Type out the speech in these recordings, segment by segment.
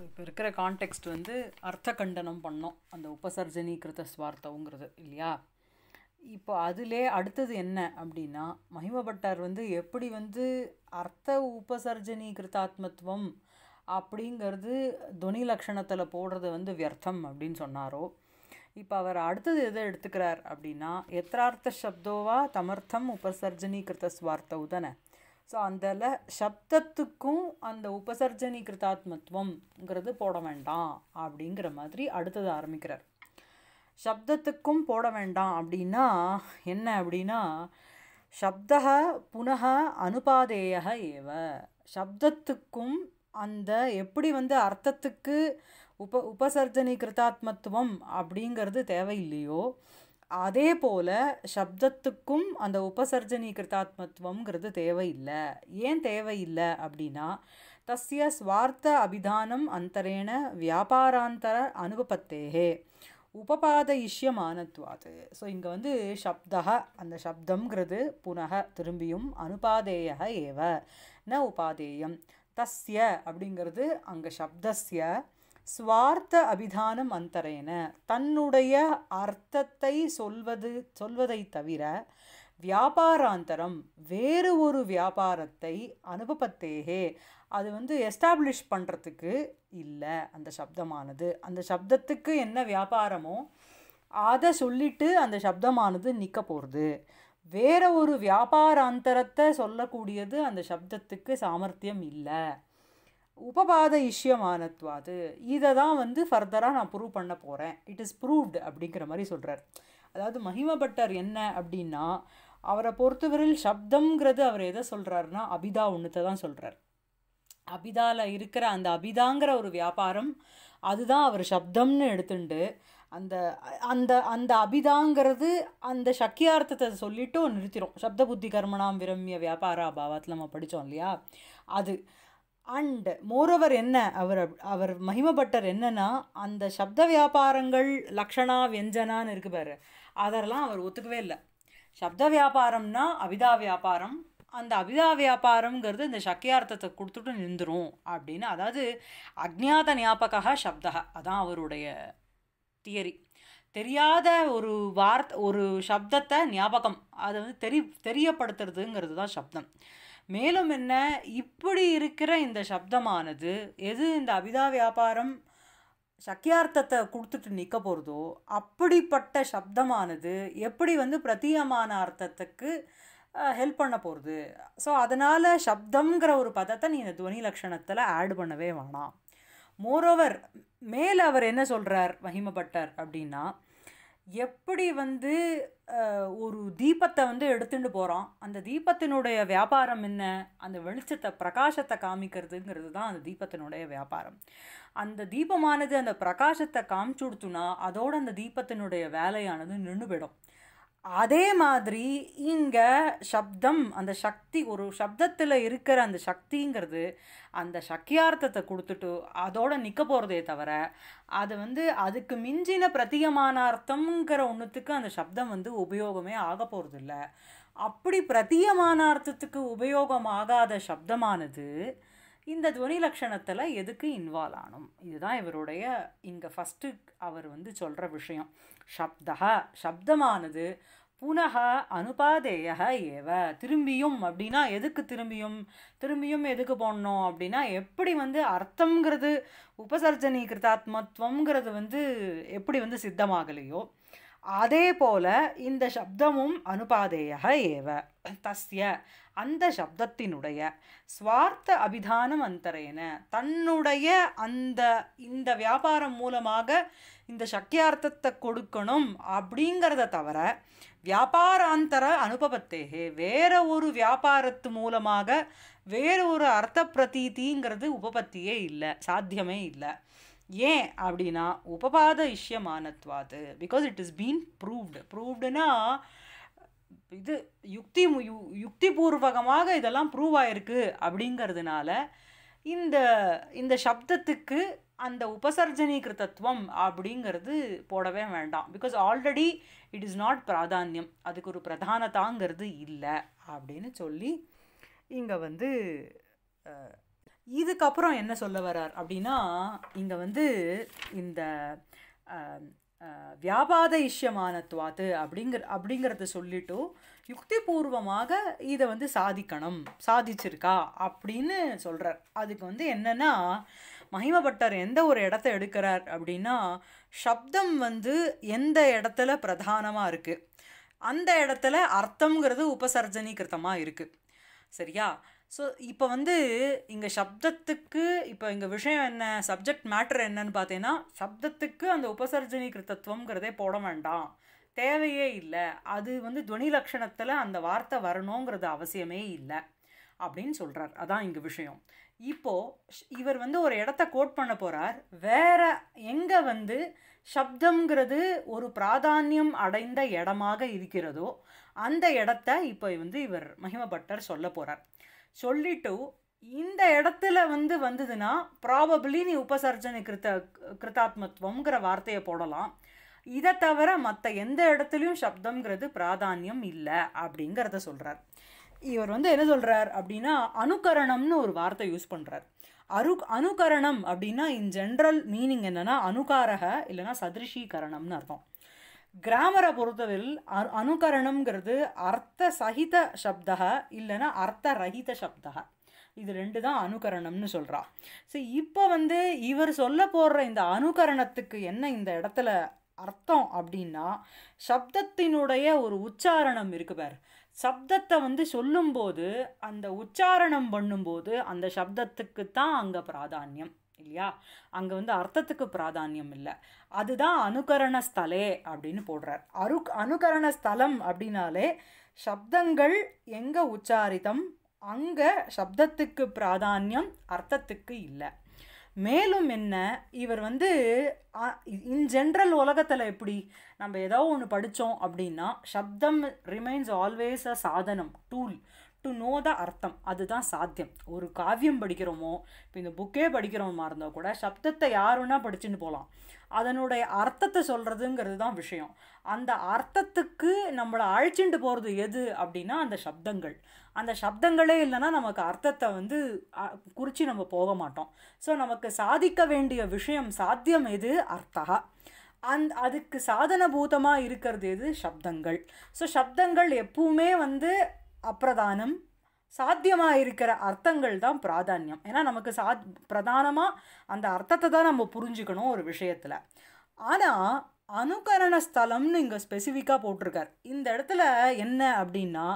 so இப்போ இருக்கிற context வந்து அர்த்த கண்டனம் பண்ணோம் அந்த உபசர்ஜனீகிருத்த கிருத இல்லையா இப்போ அதிலே அடுத்தது என்ன அப்படின்னா மகிமபட்டார் வந்து எப்படி வந்து அர்த்த உபசர்ஜனீகிருத்தாத்மத்துவம் கிருத்தாத்மத்துவம் அப்படிங்கிறது துணி லக்ஷணத்தில் போடுறது வந்து வியர்த்தம் அப்படின்னு சொன்னாரோ இப்போ அவர் அடுத்தது எதை எடுத்துக்கிறார் அப்படின்னா எத்திரார்த்த சப்தோவா தமர்த்தம் உபசர்ஜனீகிருத்த கிருத்த தானே ஸோ அந்த சப்தத்துக்கும் அந்த உபசர்ஜனி கிருதாத்மத்துவம்ங்கிறது போட வேண்டாம் அப்படிங்கிற மாதிரி அடுத்தது ஆரம்பிக்கிறார் சப்தத்துக்கும் போட வேண்டாம் அப்படின்னா என்ன அப்படின்னா சப்த புனக அனுபாதேய ஏவ சப்தத்துக்கும் அந்த எப்படி வந்து அர்த்தத்துக்கு உப உபசர்ஜனி கிருதாத்மத்துவம் அப்படிங்கிறது தேவையில்லையோ அதே போல் சப்தத்துக்கும் அந்த உபசர்ஜனீகிருத்தாத்மத்துவங்கிறது தேவையில்லை ஏன் தேவையில்லை அப்படின்னா தஸ்ய ஸ்வார்த்த அபிதானம் அந்தரேண வியாபாராந்தர அனுபபத்தேகே உபபாதயிஷ்யமானத்வாது ஸோ இங்கே வந்து சப்தா அந்த சப்தங்கிறது புனக திரும்பியும் அனுபாதேய ஏவ ந உபாதேயம் தஸ்ய அப்படிங்கிறது அங்கே சப்தஸ்ய சுவார்த்த அபிதானம் அந்தரேன தன்னுடைய அர்த்தத்தை சொல்வது சொல்வதை தவிர வியாபாராந்தரம் வேறு ஒரு வியாபாரத்தை அனுபவத்தேகே அது வந்து எஸ்டாப்ளிஷ் பண்ணுறதுக்கு இல்லை அந்த சப்தமானது அந்த சப்தத்துக்கு என்ன வியாபாரமோ அதை சொல்லிட்டு அந்த சப்தமானது நிற்க போகிறது வேற ஒரு வியாபாராந்தரத்தை சொல்லக்கூடியது அந்த சப்தத்துக்கு சாமர்த்தியம் இல்லை உபபாத இஷ்யமானத்வாது இதை தான் வந்து ஃபர்தராக நான் ப்ரூவ் பண்ண போகிறேன் இட் இஸ் ப்ரூவ்டு அப்படிங்கிற மாதிரி சொல்கிறார் அதாவது மகிமபட்டர் என்ன அப்படின்னா அவரை பொறுத்தவரையில் சப்தம்ங்கிறது அவர் எதை சொல்கிறாருன்னா அபிதா ஒன்றுத்தை தான் சொல்கிறார் அபிதாவில் இருக்கிற அந்த அபிதாங்கிற ஒரு வியாபாரம் அதுதான் அவர் சப்தம்னு எடுத்துண்டு அந்த அந்த அந்த அபிதாங்கிறது அந்த சக்கியார்த்தத்தை சொல்லிவிட்டு நிறுத்திடும் சப்த புத்தி கர்மனாம் விரும்பிய வியாபார அபாவத்தில் நம்ம படித்தோம் இல்லையா அது அண்ட் மோரோவர் என்ன அவர் அவர் மகிமப்பட்டர் என்னன்னா அந்த சப்த வியாபாரங்கள் லக்ஷணா வெஞ்சனான்னு இருக்கு பாரு அதெல்லாம் அவர் ஒத்துக்கவே இல்லை சப்த வியாபாரம்னா அபிதா வியாபாரம் அந்த அபிதா வியாபாரம்ங்கிறது இந்த சக்கியார்த்தத்தை கொடுத்துட்டு நின்றுரும் அப்படின்னு அதாவது அஜ்ஞாத ஞாபகா சப்தா அதான் அவருடைய தியரி தெரியாத ஒரு வார்த்தை ஒரு சப்தத்தை ஞாபகம் அதை வந்து தெரி தெரியப்படுத்துறதுங்கிறது தான் சப்தம் மேலும் என்ன இப்படி இருக்கிற இந்த சப்தமானது எது இந்த அபிதா வியாபாரம் சக்கியார்த்தத்தை கொடுத்துட்டு நிற்க போகிறதோ அப்படிப்பட்ட சப்தமானது எப்படி வந்து பிரதீயமான அர்த்தத்துக்கு ஹெல்ப் பண்ண போகிறது ஸோ அதனால் சப்தங்கிற ஒரு பதத்தை நீ இந்த துவனி லக்ஷணத்தில் ஆட் பண்ணவே வேணாம் மோரோவர் மேலே அவர் என்ன சொல்கிறார் மகிமப்பட்டார் அப்படின்னா எப்படி வந்து ஒரு தீபத்தை வந்து எடுத்துட்டு போகிறோம் அந்த தீபத்தினுடைய வியாபாரம் என்ன அந்த வெளிச்சத்தை பிரகாசத்தை காமிக்கிறதுங்கிறது தான் அந்த தீபத்தினுடைய வியாபாரம் அந்த தீபமானது அந்த பிரகாசத்தை காமிச்சு கொடுத்துனா அதோடு அந்த தீபத்தினுடைய வேலையானது நின்று போயிடும் அதே மாதிரி இங்கே சப்தம் அந்த சக்தி ஒரு சப்தத்தில் இருக்கிற அந்த சக்திங்கிறது அந்த சக்தியார்த்தத்தை கொடுத்துட்டு அதோட நிற்க போகிறதே தவிர அது வந்து அதுக்கு மிஞ்சின அர்த்தம்ங்கிற ஒன்றுத்துக்கு அந்த சப்தம் வந்து உபயோகமே ஆக போகிறதில்ல அப்படி உபயோகம் உபயோகமாகாத சப்தமானது இந்த துவனி லக்ஷணத்தில் எதுக்கு இன்வால்வ் ஆனும் இதுதான் இவருடைய இங்கே ஃபஸ்ட்டு அவர் வந்து சொல்கிற விஷயம் சப்தா சப்தமானது புனக அனுபாதேய ஏவ திரும்பியும் அப்படின்னா எதுக்கு திரும்பியும் திரும்பியும் எதுக்கு போடணும் அப்படின்னா எப்படி வந்து அர்த்தங்கிறது உபசர்ஜனீகிருதாத்மத்துவங்கிறது வந்து எப்படி வந்து சித்தமாகலையோ அதே போல இந்த சப்தமும் அனுபாதேயாக ஏவ தஸ்ய அந்த சப்தத்தினுடைய சுவார்த்த அபிதானம் அந்தரேன தன்னுடைய அந்த இந்த வியாபாரம் மூலமாக இந்த சக்கியார்த்தத்தை கொடுக்கணும் அப்படிங்கிறத தவிர வியாபாராந்தர அனுபவத்தேகே வேற ஒரு வியாபாரத்து மூலமாக வேறு ஒரு அர்த்த பிரதீதிங்கிறது உபபத்தியே இல்லை சாத்தியமே இல்லை ஏன் அப்படின்னா உபபாத இஷ்யமானத்வாது because it is been proved ப்ரூவ்டுனா இது யுக்தி யு யுக்திபூர்வகமாக இதெல்லாம் ப்ரூவ் ஆயிருக்கு அப்படிங்கிறதுனால இந்த இந்த சப்தத்துக்கு அந்த உபசர்ஜனீகிருத்தத்துவம் அப்படிங்கிறது போடவே வேண்டாம் because already it is not பிராதானியம் அதுக்கு ஒரு பிரதானதாங்கிறது இல்லை அப்படின்னு சொல்லி இங்கே வந்து இதுக்கப்புறம் என்ன சொல்ல வரார் அப்படின்னா இங்கே வந்து இந்த வியாபாத துவாத்து அப்படிங்கிற அப்படிங்கிறத சொல்லிட்டும் யுக்திபூர்வமாக இதை வந்து சாதிக்கணும் சாதிச்சிருக்கா அப்படின்னு சொல்கிறார் அதுக்கு வந்து என்னென்னா மகிமபட்டர் எந்த ஒரு இடத்த எடுக்கிறார் அப்படின்னா சப்தம் வந்து எந்த இடத்துல பிரதானமாக இருக்குது அந்த இடத்துல அர்த்தங்கிறது உபசர்ஜனீகிருத்தமாக இருக்குது சரியா ஸோ இப்போ வந்து இங்கே சப்தத்துக்கு இப்போ இங்கே விஷயம் என்ன சப்ஜெக்ட் மேட்டர் என்னன்னு பார்த்தீங்கன்னா சப்தத்துக்கு அந்த உபசர்ஜனிகிற தத்துவங்கிறதே போட வேண்டாம் தேவையே இல்லை அது வந்து துவனி லக்ஷணத்தில் அந்த வார்த்தை வரணுங்கிறது அவசியமே இல்லை அப்படின்னு சொல்கிறார் அதான் இங்கே விஷயம் இப்போது இவர் வந்து ஒரு இடத்த கோட் பண்ண போகிறார் வேற எங்கே வந்து சப்தங்கிறது ஒரு பிராதானியம் அடைந்த இடமாக இருக்கிறதோ அந்த இடத்த இப்போ வந்து இவர் மகிமபட்டர் சொல்ல போகிறார் சொல்லிட்டு இந்த இடத்துல வந்து வந்ததுன்னா ப்ராபப்ளி நீ உபசர்ஜனை கிருத்த கிருத்தாத்மத்துவங்கிற வார்த்தையை போடலாம் இதை தவிர மற்ற எந்த இடத்துலையும் சப்தங்கிறது பிராதானியம் இல்லை அப்படிங்கிறத சொல்கிறார் இவர் வந்து என்ன சொல்கிறார் அப்படின்னா அனுகரணம்னு ஒரு வார்த்தை யூஸ் பண்ணுறார் அரு அனுகரணம் அப்படின்னா இன் ஜென்ரல் மீனிங் என்னென்னா அனுகாரக இல்லைனா சதிருஷீகரணம்னு அர்த்தம் கிராமரை பொறுத்தவரையில் அனுகரணம்ங்கிறது அர்த்த சகித சப்தா இல்லைன்னா அர்த்த ரஹித சப்தா இது ரெண்டு தான் அனுகரணம்னு சொல்கிறா ஸோ இப்போ வந்து இவர் சொல்ல போடுற இந்த அனுகரணத்துக்கு என்ன இந்த இடத்துல அர்த்தம் அப்படின்னா சப்தத்தினுடைய ஒரு உச்சாரணம் இருக்கு பார் சப்தத்தை வந்து சொல்லும்போது அந்த உச்சாரணம் பண்ணும்போது அந்த சப்தத்துக்கு தான் அங்கே பிராதானியம் இல்லையா அங்கே வந்து அர்த்தத்துக்கு பிராதானியம் இல்லை அதுதான் அனுகரண ஸ்தலே அப்படின்னு போடுறார் அரு அனுகரண ஸ்தலம் அப்படின்னாலே சப்தங்கள் எங்கே உச்சாரித்தம் அங்கே சப்தத்துக்கு பிராதானியம் அர்த்தத்துக்கு இல்லை மேலும் என்ன இவர் வந்து இன் ஜென்ரல் உலகத்தில் எப்படி நம்ம ஏதோ ஒன்று படித்தோம் அப்படின்னா சப்தம் ரிமைன்ஸ் ஆல்வேஸ் அ சாதனம் டூல் டு நோ த அர்த்தம் அதுதான் சாத்தியம் ஒரு காவியம் படிக்கிறோமோ இப்போ இந்த புக்கே படிக்கிறோமா இருந்தால் கூட சப்தத்தை யாருன்னா வேணால் படிச்சுட்டு போகலாம் அதனுடைய அர்த்தத்தை சொல்கிறதுங்கிறது தான் விஷயம் அந்த அர்த்தத்துக்கு நம்மளை அழைச்சிட்டு போகிறது எது அப்படின்னா அந்த சப்தங்கள் அந்த சப்தங்களே இல்லைன்னா நமக்கு அர்த்தத்தை வந்து குறித்து நம்ம போக மாட்டோம் ஸோ நமக்கு சாதிக்க வேண்டிய விஷயம் சாத்தியம் எது அர்த்தா அந் அதுக்கு சாதன பூதமாக இருக்கிறது எது சப்தங்கள் ஸோ சப்தங்கள் எப்பவுமே வந்து அப்பிரதானம் சாத்தியமாக இருக்கிற அர்த்தங்கள் தான் பிராதானியம் ஏன்னா நமக்கு சா பிரதானமாக அந்த அர்த்தத்தை தான் நம்ம புரிஞ்சுக்கணும் ஒரு விஷயத்தில் ஆனால் அனுகரண ஸ்தலம்னு இங்கே ஸ்பெசிஃபிக்காக போட்டிருக்கார் இந்த இடத்துல என்ன அப்படின்னா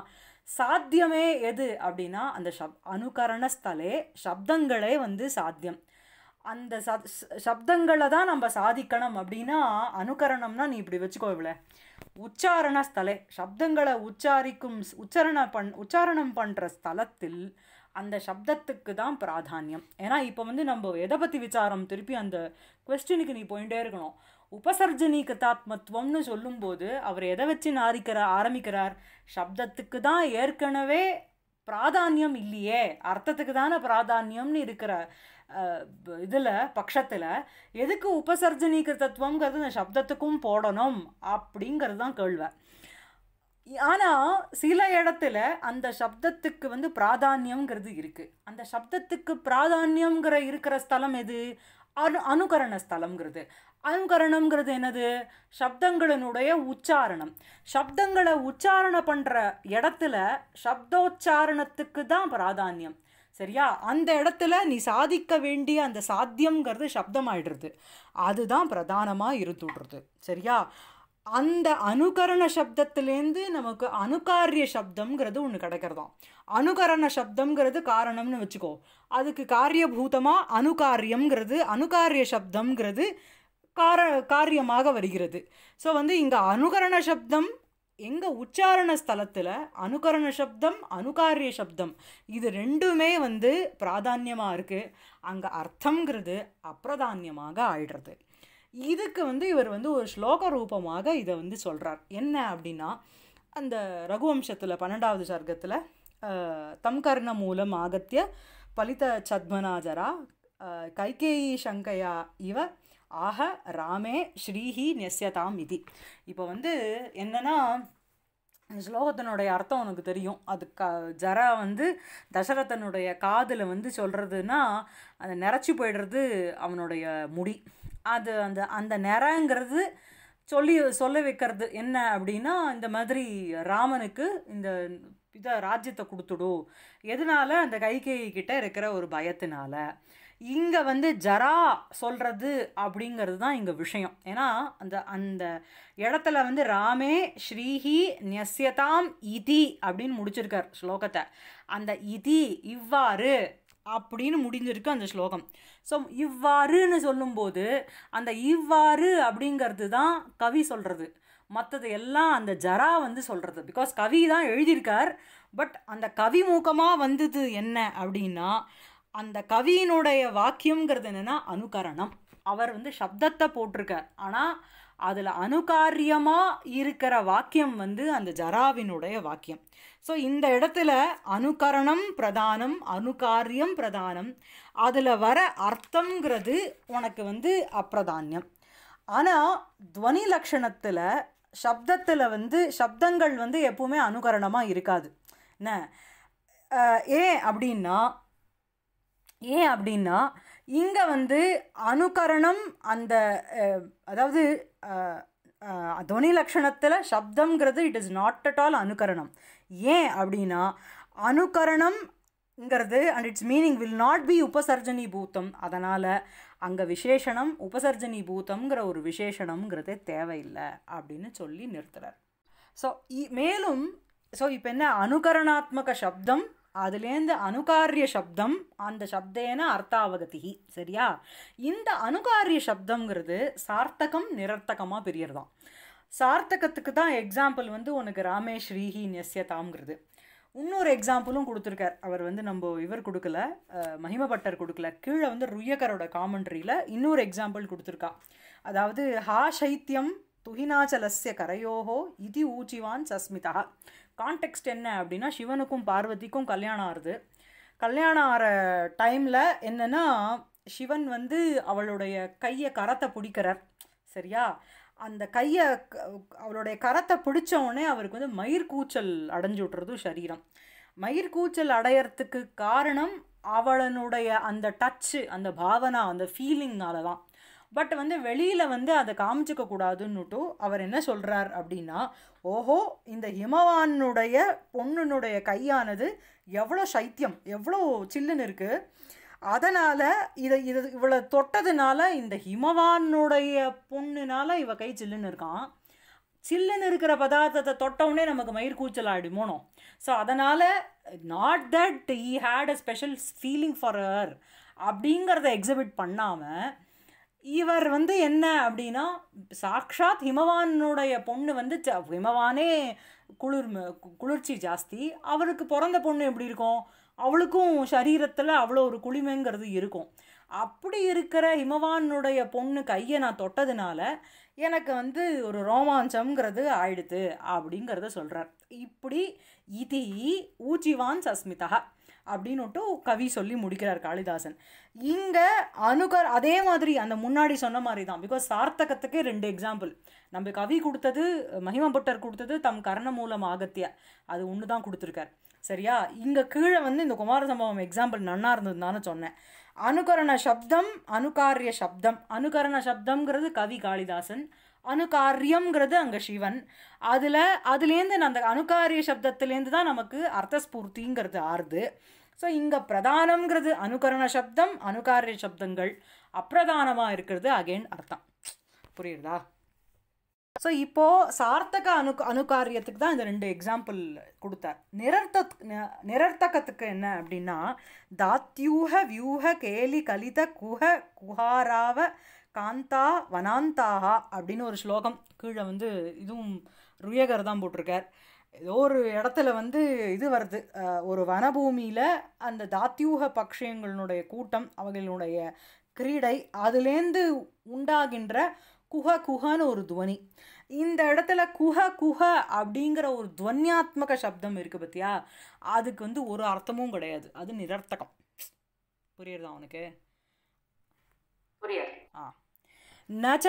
சாத்தியமே எது அப்படின்னா அந்த ஷப் அனுகரண ஸ்தலே சப்தங்களே வந்து சாத்தியம் அந்த சப்தங்களை தான் நம்ம சாதிக்கணும் அப்படின்னா அனுகரணம்னா நீ இப்படி வச்சுக்கோ இவ்வளோ உச்சாரண ஸ்தலை சப்தங்களை உச்சாரிக்கும் உச்சரண பண் உச்சாரணம் பண்ணுற ஸ்தலத்தில் அந்த சப்தத்துக்கு தான் பிராதானியம் ஏன்னா இப்போ வந்து நம்ம எதை பற்றி விசாரம் திருப்பி அந்த கொஸ்டினுக்கு நீ போயிட்டே இருக்கணும் உபசர்ஜனி கதாத்மத்துவம்னு சொல்லும்போது அவர் எதை வச்சு நாரிக்கிற ஆரம்பிக்கிறார் சப்தத்துக்கு தான் ஏற்கனவே பிராதானியம் இல்லையே அர்த்தத்துக்கு தானே பிராதானியம்னு இருக்கிற இதில் பட்சத்தில் எதுக்கு தத்துவங்கிறது இந்த சப்தத்துக்கும் போடணும் அப்படிங்கிறது தான் கேள்வி ஆனால் சில இடத்துல அந்த சப்தத்துக்கு வந்து பிராதானியங்கிறது இருக்குது அந்த சப்தத்துக்கு பிராதானியங்கிற இருக்கிற ஸ்தலம் எது அனு அனுகரண ஸ்தலம்ங்கிறது அனுகரணங்கிறது என்னது சப்தங்களினுடைய உச்சாரணம் சப்தங்களை உச்சாரணம் பண்ணுற இடத்துல சப்தோச்சாரணத்துக்கு தான் பிராதானியம் சரியா அந்த இடத்துல நீ சாதிக்க வேண்டிய அந்த சாத்தியங்கிறது சப்தமாயிடுறது அதுதான் பிரதானமாக இருந்துடுறது சரியா அந்த அனுகரண சப்தத்துலேருந்து நமக்கு அணுகாரிய சப்தம்ங்கிறது ஒன்று கிடைக்கிறதாம் அனுகரண சப்தம்ங்கிறது காரணம்னு வச்சுக்கோ அதுக்கு காரியபூதமாக அனுகாரியம்ங்கிறது அனுகாரிய சப்தம்ங்கிறது கார காரியமாக வருகிறது ஸோ வந்து இங்கே அனுகரண சப்தம் எங்கள் உச்சாரண ஸ்தலத்தில் அனுகரண சப்தம் அனுகாரிய சப்தம் இது ரெண்டுமே வந்து பிராதான்யமாக இருக்குது அங்கே அர்த்தங்கிறது அப்பிரதானியமாக ஆயிடுறது இதுக்கு வந்து இவர் வந்து ஒரு ஸ்லோக ரூபமாக இதை வந்து சொல்கிறார் என்ன அப்படின்னா அந்த ரகுவம்சத்தில் பன்னெண்டாவது சர்க்கத்தில் தம்கர்ண மூலம் ஆகத்திய பலித சத்மனாஜரா கைகேயி சங்கையா இவ ஆக ராமே ஸ்ரீஹி நெசியதாம் இது இப்போ வந்து என்னென்னா இந்த ஸ்லோகத்தினுடைய அர்த்தம் உனக்கு தெரியும் அது க ஜரா வந்து தசரதனுடைய காதில் வந்து சொல்கிறதுனா அந்த நிறச்சி போயிடுறது அவனுடைய முடி அது அந்த அந்த நிறங்கிறது சொல்லி சொல்ல வைக்கிறது என்ன அப்படின்னா இந்த மாதிரி ராமனுக்கு இந்த இதை ராஜ்யத்தை கொடுத்துடும் எதனால அந்த கைகேயி இருக்கிற ஒரு பயத்தினால இங்கே வந்து ஜரா சொல்கிறது அப்படிங்கிறது தான் இங்கே விஷயம் ஏன்னா அந்த அந்த இடத்துல வந்து ராமே ஸ்ரீஹி நியசியதாம் இதி அப்படின்னு முடிச்சிருக்கார் ஸ்லோகத்தை அந்த இதி இவ்வாறு அப்படின்னு முடிஞ்சிருக்கு அந்த ஸ்லோகம் ஸோ இவ்வாறுன்னு சொல்லும்போது அந்த இவ்வாறு அப்படிங்கிறது தான் கவி சொல்கிறது மற்றது எல்லாம் அந்த ஜரா வந்து சொல்கிறது பிகாஸ் கவி தான் எழுதியிருக்கார் பட் அந்த கவி மூக்கமாக வந்தது என்ன அப்படின்னா அந்த கவியினுடைய வாக்கியங்கிறது என்னென்னா அனுகரணம் அவர் வந்து சப்தத்தை போட்டிருக்கார் ஆனால் அதில் அணுகாரியமாக இருக்கிற வாக்கியம் வந்து அந்த ஜராவினுடைய வாக்கியம் ஸோ இந்த இடத்துல அணுகரணம் பிரதானம் அணுகாரியம் பிரதானம் அதில் வர அர்த்தங்கிறது உனக்கு வந்து அப்பிரதானியம் ஆனால் துவனி லக்ஷணத்தில் சப்தத்தில் வந்து சப்தங்கள் வந்து எப்பவுமே அனுகரணமாக இருக்காது என்ன ஏன் அப்படின்னா ஏன் அப்படின்னா இங்கே வந்து அனுகரணம் அந்த அதாவது துவனி லக்ஷணத்தில் சப்தங்கிறது it is not at all அனுகரணம் ஏன் அப்படின்னா அனுகரணம்ங்கிறது and its meaning will not be உபசர்ஜனி பூத்தம் அதனால் அங்கே விசேஷனம் உபசர்ஜனி பூத்தம்ங்கிற ஒரு விசேஷனம்ங்கிறதே தேவையில்லை அப்படின்னு சொல்லி நிறுத்துறார் ஸோ மேலும் ஸோ இப்போ என்ன அனுகரணாத்மக சப்தம் அதுலேருந்து அணுகாரிய சப்தம் அந்த சப்தேன அர்த்தாவகதி சரியா இந்த அணுகாரிய சப்தங்கிறது சார்த்தகம் நிரர்த்தகமாக பிரியறதாம் சார்த்தகத்துக்கு தான் எக்ஸாம்பிள் வந்து உனக்கு ராமேஷ் ரீஹி நெஸ்யதாம்ங்கிறது இன்னொரு எக்ஸாம்பிளும் கொடுத்துருக்கார் அவர் வந்து நம்ம இவர் கொடுக்கல மகிமபட்டர் கொடுக்கல கீழே வந்து ருயகரோட காமெண்ட்ரியில் இன்னொரு எக்ஸாம்பிள் கொடுத்துருக்கா அதாவது ஹா சைத்தியம் துகினாச்சலஸ்ய கரையோகோ இதி ஊச்சிவான் சஸ்மிதா கான்டெக்ட் என்ன அப்படின்னா சிவனுக்கும் பார்வதிக்கும் கல்யாணம் ஆறுது கல்யாணம் ஆகிற டைமில் என்னென்னா சிவன் வந்து அவளுடைய கையை கரத்தை பிடிக்கிறார் சரியா அந்த கையை அவளுடைய கரத்தை பிடிச்சவுடனே அவருக்கு வந்து மயிர் கூச்சல் அடைஞ்சு விட்டுறதும் சரீரம் மயிர் கூச்சல் அடையறதுக்கு காரணம் அவளனுடைய அந்த டச்சு அந்த பாவனா அந்த ஃபீலிங்னால தான் பட் வந்து வெளியில் வந்து அதை காமிச்சிக்க கூடாதுன்னுட்டு அவர் என்ன சொல்கிறார் அப்படின்னா ஓஹோ இந்த ஹிமவானுடைய பொண்ணுனுடைய கையானது எவ்வளோ சைத்தியம் எவ்வளோ சில்லுன்னு இருக்குது அதனால் இதை இது இவளை தொட்டதுனால இந்த ஹிமவானுடைய பொண்ணுனால இவ கை சில்லுன்னு இருக்கான் சில்லுன்னு இருக்கிற பதார்த்தத்தை தொட்டவுடனே நமக்கு மயிர் கூச்சல் ஆடிமோனோ ஸோ அதனால் not that he had a special feeling for her அப்படிங்கிறத எக்ஸிபிட் பண்ணாமல் இவர் வந்து என்ன அப்படின்னா சாக்ஷாத் ஹிமவானுடைய பொண்ணு வந்து ஹிமவானே குளிர் குளிர்ச்சி ஜாஸ்தி அவருக்கு பிறந்த பொண்ணு எப்படி இருக்கும் அவளுக்கும் சரீரத்தில் அவ்வளோ ஒரு குளிமைங்கிறது இருக்கும் அப்படி இருக்கிற ஹிமவானுடைய பொண்ணு கையை நான் தொட்டதுனால எனக்கு வந்து ஒரு ரோமாஞ்சம்ங்கிறது ஆயிடுது அப்படிங்கிறத சொல்கிறார் இப்படி இதி ஊச்சிவான் சஸ்மிதா அப்படின்னுட்டு கவி சொல்லி முடிக்கிறார் காளிதாசன் இங்கே அணுகர் அதே மாதிரி அந்த முன்னாடி சொன்ன மாதிரி தான் பிகாஸ் சார்த்தகத்துக்கே ரெண்டு எக்ஸாம்பிள் நம்ம கவி கொடுத்தது மகிமபட்டர் கொடுத்தது தம் கர்ண மூலம் ஆகத்திய அது ஒன்று தான் கொடுத்துருக்கார் சரியா இங்கே கீழே வந்து இந்த குமார சம்பவம் எக்ஸாம்பிள் நன்னா தான் சொன்னேன் அனுகரண சப்தம் அனுகாரிய சப்தம் அனுகரண சப்தம்ங்கிறது கவி காளிதாசன் அணுகாரியம்ங்கிறது அங்கே சிவன் அதில் அதுலேருந்து அந்த அணுகாரிய சப்தத்துலேருந்து தான் நமக்கு அர்த்தஸ்பூர்த்திங்கிறது ஆறுது ஸோ இங்கே பிரதானங்கிறது அனுகரண சப்தம் அனுகாரிய சப்தங்கள் அப்பிரதானமாக இருக்கிறது அகெயின் அர்த்தம் புரியுதா ஸோ இப்போது சார்த்தக அனு அனுகாரியத்துக்கு தான் இந்த ரெண்டு எக்ஸாம்பிள் கொடுத்தார் நிரர்த்த நிரர்த்தகத்துக்கு என்ன அப்படின்னா தாத்யூக வியூக கேலி கலித குஹ குஹாராவ காந்தா வனாந்தாகா அப்படின்னு ஒரு ஸ்லோகம் கீழே வந்து இதுவும் ருயகர் தான் போட்டிருக்கார் ஏதோ ஒரு இடத்துல வந்து இது வருது ஒரு வனபூமியில் அந்த தாத்தியூக பக்ஷியங்களுடைய கூட்டம் அவர்களுடைய கிரீடை அதுலேருந்து உண்டாகின்ற குஹ குஹன்னு ஒரு துவனி இந்த இடத்துல குஹ குஹ அப்படிங்கிற ஒரு துவன்யாத்மக சப்தம் இருக்குது பார்த்தியா அதுக்கு வந்து ஒரு அர்த்தமும் கிடையாது அது நிரர்த்தகம் புரியுறதா அவனுக்கு புரியுது ஆ न च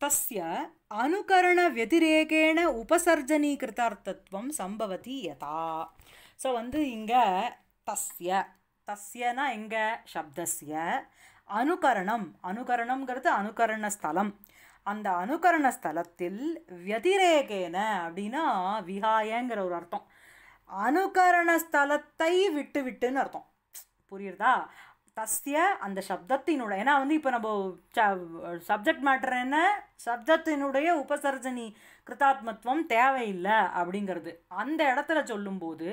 तस्य அனுகரணவெதிரேகேன உபசர்ஜனீகிருதார்த்தத்துவம் சம்பவதி யதா ஸோ வந்து இங்கே தஸ்ய தஸ்யனா எங்கே சப்தஸ்ய அனுகரணம் அனுகரணம்ங்கிறது அனுகரண ஸ்தலம் அந்த அனுகரண ஸ்தலத்தில் வெதிரேகேன அப்படின்னா விஹாயங்கிற ஒரு அர்த்தம் அனுகரண ஸ்தலத்தை விட்டு விட்டுன்னு அர்த்தம் புரியுறதா தஸ்ய அந்த சப்தத்தினுடைய ஏன்னா வந்து இப்போ நம்ம சப்ஜெக்ட் மேட்ரு என்ன சப்தத்தினுடைய உபசர்ஜனி கிருதாத்மத்துவம் தேவையில்லை அப்படிங்கிறது அந்த இடத்துல சொல்லும்போது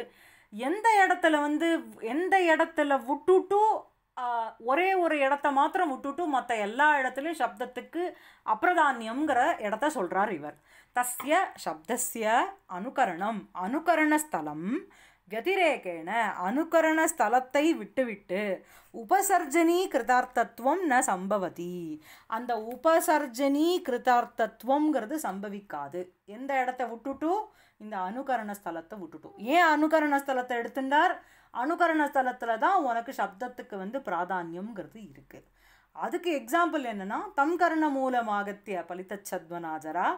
எந்த இடத்துல வந்து எந்த இடத்துல விட்டுட்டு ஒரே ஒரு இடத்த மாத்திரம் விட்டுட்டு மற்ற எல்லா இடத்துலையும் சப்தத்துக்கு அப்பிரதானியம்ங்கிற இடத்த சொல்கிறார் இவர் தஸ்ய சப்தஸ்ய அனுகரணம் அனுகரணஸ்தலம் வதிரேகேண அனுகரண ஸ்தலத்தை விட்டுவிட்டு உபசர்ஜனி கிருதார்த்தத்துவம் ந சம்பவதி அந்த உபசர்ஜனி கிருதார்த்தத்துவங்கிறது சம்பவிக்காது எந்த இடத்த விட்டுட்டு இந்த அனுகரண ஸ்தலத்தை விட்டுட்டும் ஏன் அனுகரண ஸ்தலத்தை எடுத்துட்டார் அனுகரண ஸ்தலத்தில் தான் உனக்கு சப்தத்துக்கு வந்து பிராதானியம்ங்கிறது இருக்குது அதுக்கு எக்ஸாம்பிள் என்னென்னா தம் கர்ண மூலமாகத்திய பலித்த சத்வநாஜரா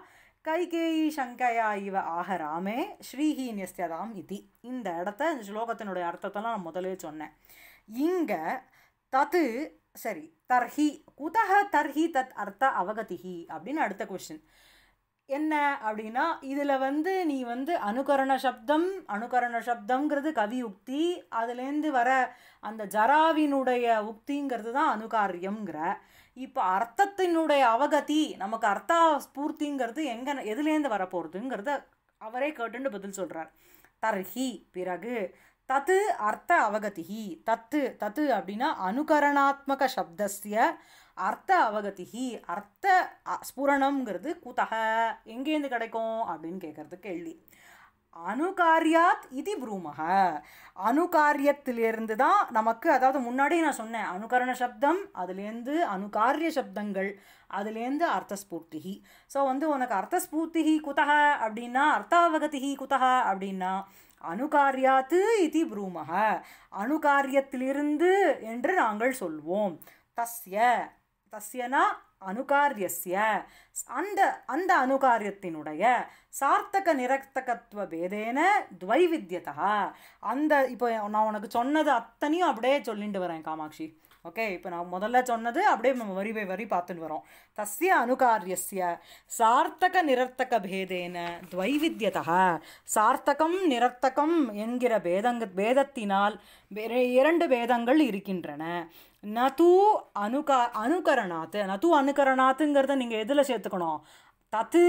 கைகேயி சங்கையா இவ ஆக ராமே ஸ்ரீஹி நியஸ்தியதாம் இதி இந்த இடத்த இந்த ஸ்லோகத்தினுடைய அர்த்தத்தெல்லாம் நான் முதலே சொன்னேன் இங்கே தத்து சரி தர்ஹி குதக தர்ஹி தத் அர்த்த அவகதிஹி அப்படின்னு அடுத்த கொஷின் என்ன அப்படின்னா இதில் வந்து நீ வந்து அனுகரண சப்தம் அனுகரண சப்தங்கிறது கவி உக்தி அதுலேருந்து வர அந்த ஜராவினுடைய உக்திங்கிறது தான் அனுகாரியங்கிற இப்போ அர்த்தத்தினுடைய அவகதி நமக்கு அர்த்தா ஸ்பூர்த்திங்கிறது எங்கே எதுலேருந்து வரப்போகிறதுங்கிறத அவரே கேட்டுன்னு பதில் சொல்கிறார் தர்ஹி பிறகு தத்து அர்த்த அவகதிஹி தத்து தத்து அப்படின்னா அனுகரணாத்மக சப்தஸ்ய அர்த்த அவகதிஹி அர்த்த ஸ்புரணம்ங்கிறது குதக எங்கேருந்து கிடைக்கும் அப்படின்னு கேட்குறது கேள்வி அணுகாரியாத் இது ப்ரூமக அணுகாரியத்திலிருந்து தான் நமக்கு அதாவது முன்னாடியே நான் சொன்னேன் அணுகரண சப்தம் அதுலேருந்து அணுகாரிய சப்தங்கள் அதுலேருந்து அர்த்தஸ்பூர்த்திகி ஸோ வந்து உனக்கு அர்த்தஸ்பூர்த்திகி குதக அப்படின்னா அர்த்தாவகதிகி குதக அப்படின்னா அணுகாரியாத்து இது ப்ரூமக அணுகாரியத்திலிருந்து என்று நாங்கள் சொல்வோம் தஸ்ய தஸ்யனா அனுகாரியசிய அந்த அந்த அனுகாரியத்தினுடைய சார்த்தக நிரர்த்தகத்துவ பேதேன துவைவித்தியதா அந்த இப்போ நான் உனக்கு சொன்னது அத்தனையும் அப்படியே சொல்லிட்டு வரேன் காமாட்சி ஓகே இப்போ நான் முதல்ல சொன்னது அப்படியே நம்ம வரி வை வரி பார்த்துட்டு வரோம் தஸ்ய அனுகாரியசிய சார்த்தக நிரர்த்தக பேதேன துவைவித்தியதா சார்த்தகம் நிரர்த்தகம் என்கிற பேதங்க பேதத்தினால் இரண்டு பேதங்கள் இருக்கின்றன நது அனுகா அனுகரணாத் நது அனுகரணாத்துங்கிறத நீங்கள் எதில் சேர்த்துக்கணும் தத்து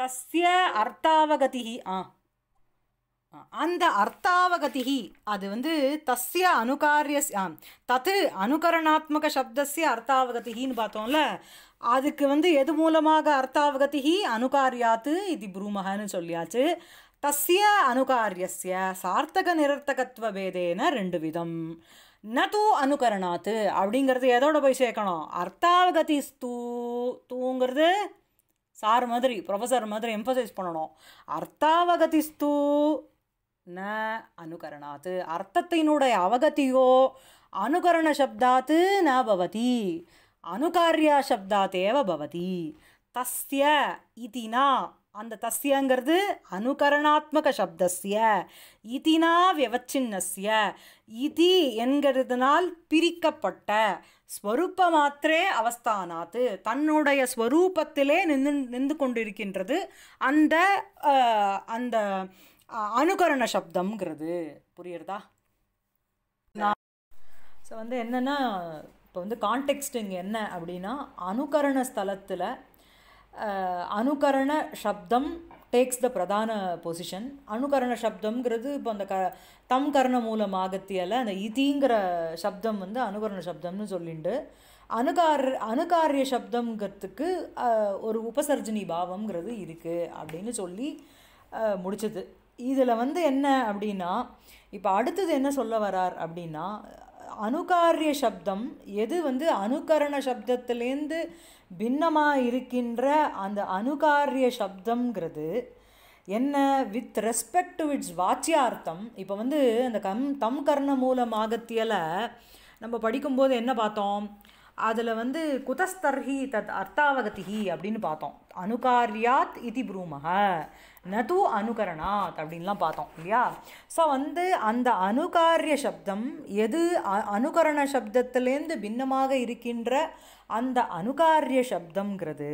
தஸ்ய அர்த்தாவகதி ஆ அந்த அர்த்தாவகதி அது வந்து தஸ்ய அணுகாரிய தத்து அனுகரணாத்மக சப்தஸ்ய அர்த்தாவகதிகின்னு பார்த்தோம்ல அதுக்கு வந்து எது மூலமாக அர்த்தாவகதி அனுகாரியாத்து இது புரூமகன்னு சொல்லியாச்சு தஸ்ய அனுகாரியஸ்ய சார்த்தக நிரர்த்தகத்துவ பேதேன ரெண்டு விதம் நது அனுகரணாத்து அப்படிங்கிறது எதோட போய் சேர்க்கணும் அர்த்தாவகதி ஸ்தூ தூங்கிறது சார் மாதிரி ப்ரொஃபஸர் மாதிரி எம்பசைஸ் பண்ணணும் அர்த்தாவகதி ஸ்தூ ந அனுகரணாத்து அர்த்தத்தினுடைய அவகத்தியோ அனுகரண சப்தாத்து ந பவதி அனுகாரியா சப்தாத்தேவ பவதி தஸ்ய இதினா அந்த தஸ்யங்கிறது அனுகரணாத்மக சப்தஸ்ய இதினா விவச்சின்னசிய இதி என்கிறதுனால் பிரிக்கப்பட்ட ஸ்வரூப்ப மாத்திரே அவஸ்தானாத்து தன்னுடைய ஸ்வரூபத்திலே நின்று நின்று கொண்டிருக்கின்றது அந்த அந்த அனுகரண சப்தம்ங்கிறது புரியுறதா ஸோ வந்து என்னென்னா இப்போ வந்து கான்டெக்ஸ்ட் இங்கே என்ன அப்படின்னா அனுகரண ஸ்தலத்தில் அனுகரண சப்தம் டேக்ஸ் த பிரதான பொசிஷன் அனுகரண சப்தம்ங்கிறது இப்போ அந்த க தம் கரண மூலம் ஆகத்தியால் அந்த இதிங்கிற சப்தம் வந்து அனுகரண சப்தம்னு சொல்லிண்டு அணுகார் அணுகாரிய சப்தம்ங்கிறதுக்கு ஒரு உபசர்ஜினி பாவம்ங்கிறது இருக்குது அப்படின்னு சொல்லி முடிச்சது இதில் வந்து என்ன அப்படின்னா இப்போ அடுத்தது என்ன சொல்ல வரார் அப்படின்னா அணுகாரிய சப்தம் எது வந்து அணுகரண சப்தத்துலேருந்து பின்னமாக இருக்கின்ற அந்த அணுகாரிய சப்தங்கிறது என்ன வித் ரெஸ்பெக்ட் டு இட்ஸ் வாச்சியார்த்தம் இப்போ வந்து அந்த கம் தம் கர்ண மூலமாகத்தியலை நம்ம படிக்கும்போது என்ன பார்த்தோம் அதில் வந்து குதஸ்தர்ஹி தத் அர்த்தாவகதி அப்படின்னு பார்த்தோம் அனுகாரியாத் இதி புரூமக நது அனுகரணாத் அப்படின்லாம் பார்த்தோம் இல்லையா ஸோ வந்து அந்த அனுகாரிய சப்தம் எது அனுகரண சப்தத்திலேருந்து பின்னமாக இருக்கின்ற அந்த அனுகாரிய சப்தங்கிறது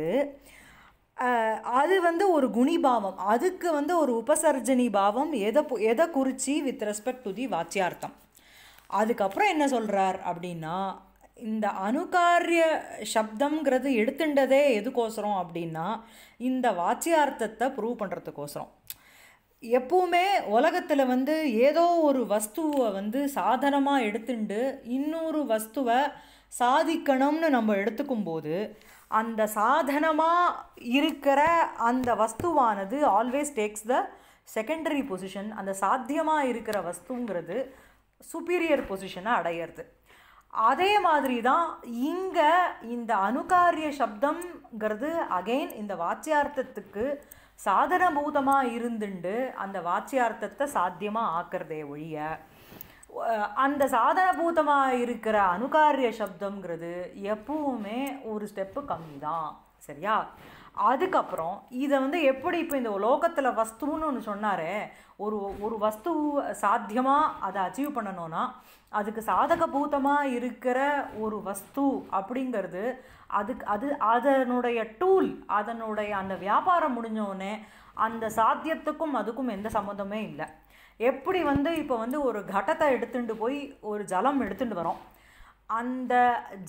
அது வந்து ஒரு குணிபாவம் அதுக்கு வந்து ஒரு உபசர்ஜனி பாவம் எதை எதை குறித்து வித் ரெஸ்பெக்ட் டு தி வாச்சியார்த்தம் அதுக்கப்புறம் என்ன சொல்கிறார் அப்படின்னா இந்த அணுகாரிய சப்தங்கிறது எடுத்துண்டதே எதுக்கோசரம் அப்படின்னா இந்த வாச்சியார்த்தத்தை ப்ரூவ் பண்ணுறதுக்கோசரம் எப்பவுமே உலகத்தில் வந்து ஏதோ ஒரு வஸ்துவை வந்து சாதனமாக எடுத்துண்டு இன்னொரு வஸ்துவை சாதிக்கணும்னு நம்ம எடுத்துக்கும்போது அந்த சாதனமாக இருக்கிற அந்த வஸ்துவானது always takes the secondary position அந்த சாத்தியமாக இருக்கிற வஸ்துங்கிறது சுப்பீரியர் பொசிஷனை அடையிறது அதே மாதிரி தான் இங்கே இந்த அணுகாரிய சப்தம்ங்கிறது அகெயின் இந்த வாச்சியார்த்தத்துக்கு சாதனபூதமாக இருந்துண்டு அந்த வாச்சியார்த்தத்தை சாத்தியமாக ஆக்கிறதே ஒழிய அந்த சாதனபூதமாக இருக்கிற அணுகாரிய சப்தங்கிறது எப்பவுமே ஒரு ஸ்டெப்பு கம்மி தான் சரியா அதுக்கப்புறம் இதை வந்து எப்படி இப்போ இந்த லோகத்தில் வஸ்துன்னு ஒன்று சொன்னாரே ஒரு ஒரு வஸ்து சாத்தியமாக அதை அச்சீவ் பண்ணணும்னா அதுக்கு சாதக பூதமாக இருக்கிற ஒரு வஸ்து அப்படிங்கிறது அதுக்கு அது அதனுடைய டூல் அதனுடைய அந்த வியாபாரம் முடிஞ்சோடனே அந்த சாத்தியத்துக்கும் அதுக்கும் எந்த சம்மந்தமே இல்லை எப்படி வந்து இப்போ வந்து ஒரு கட்டத்தை எடுத்துட்டு போய் ஒரு ஜலம் எடுத்துகிட்டு வரோம் அந்த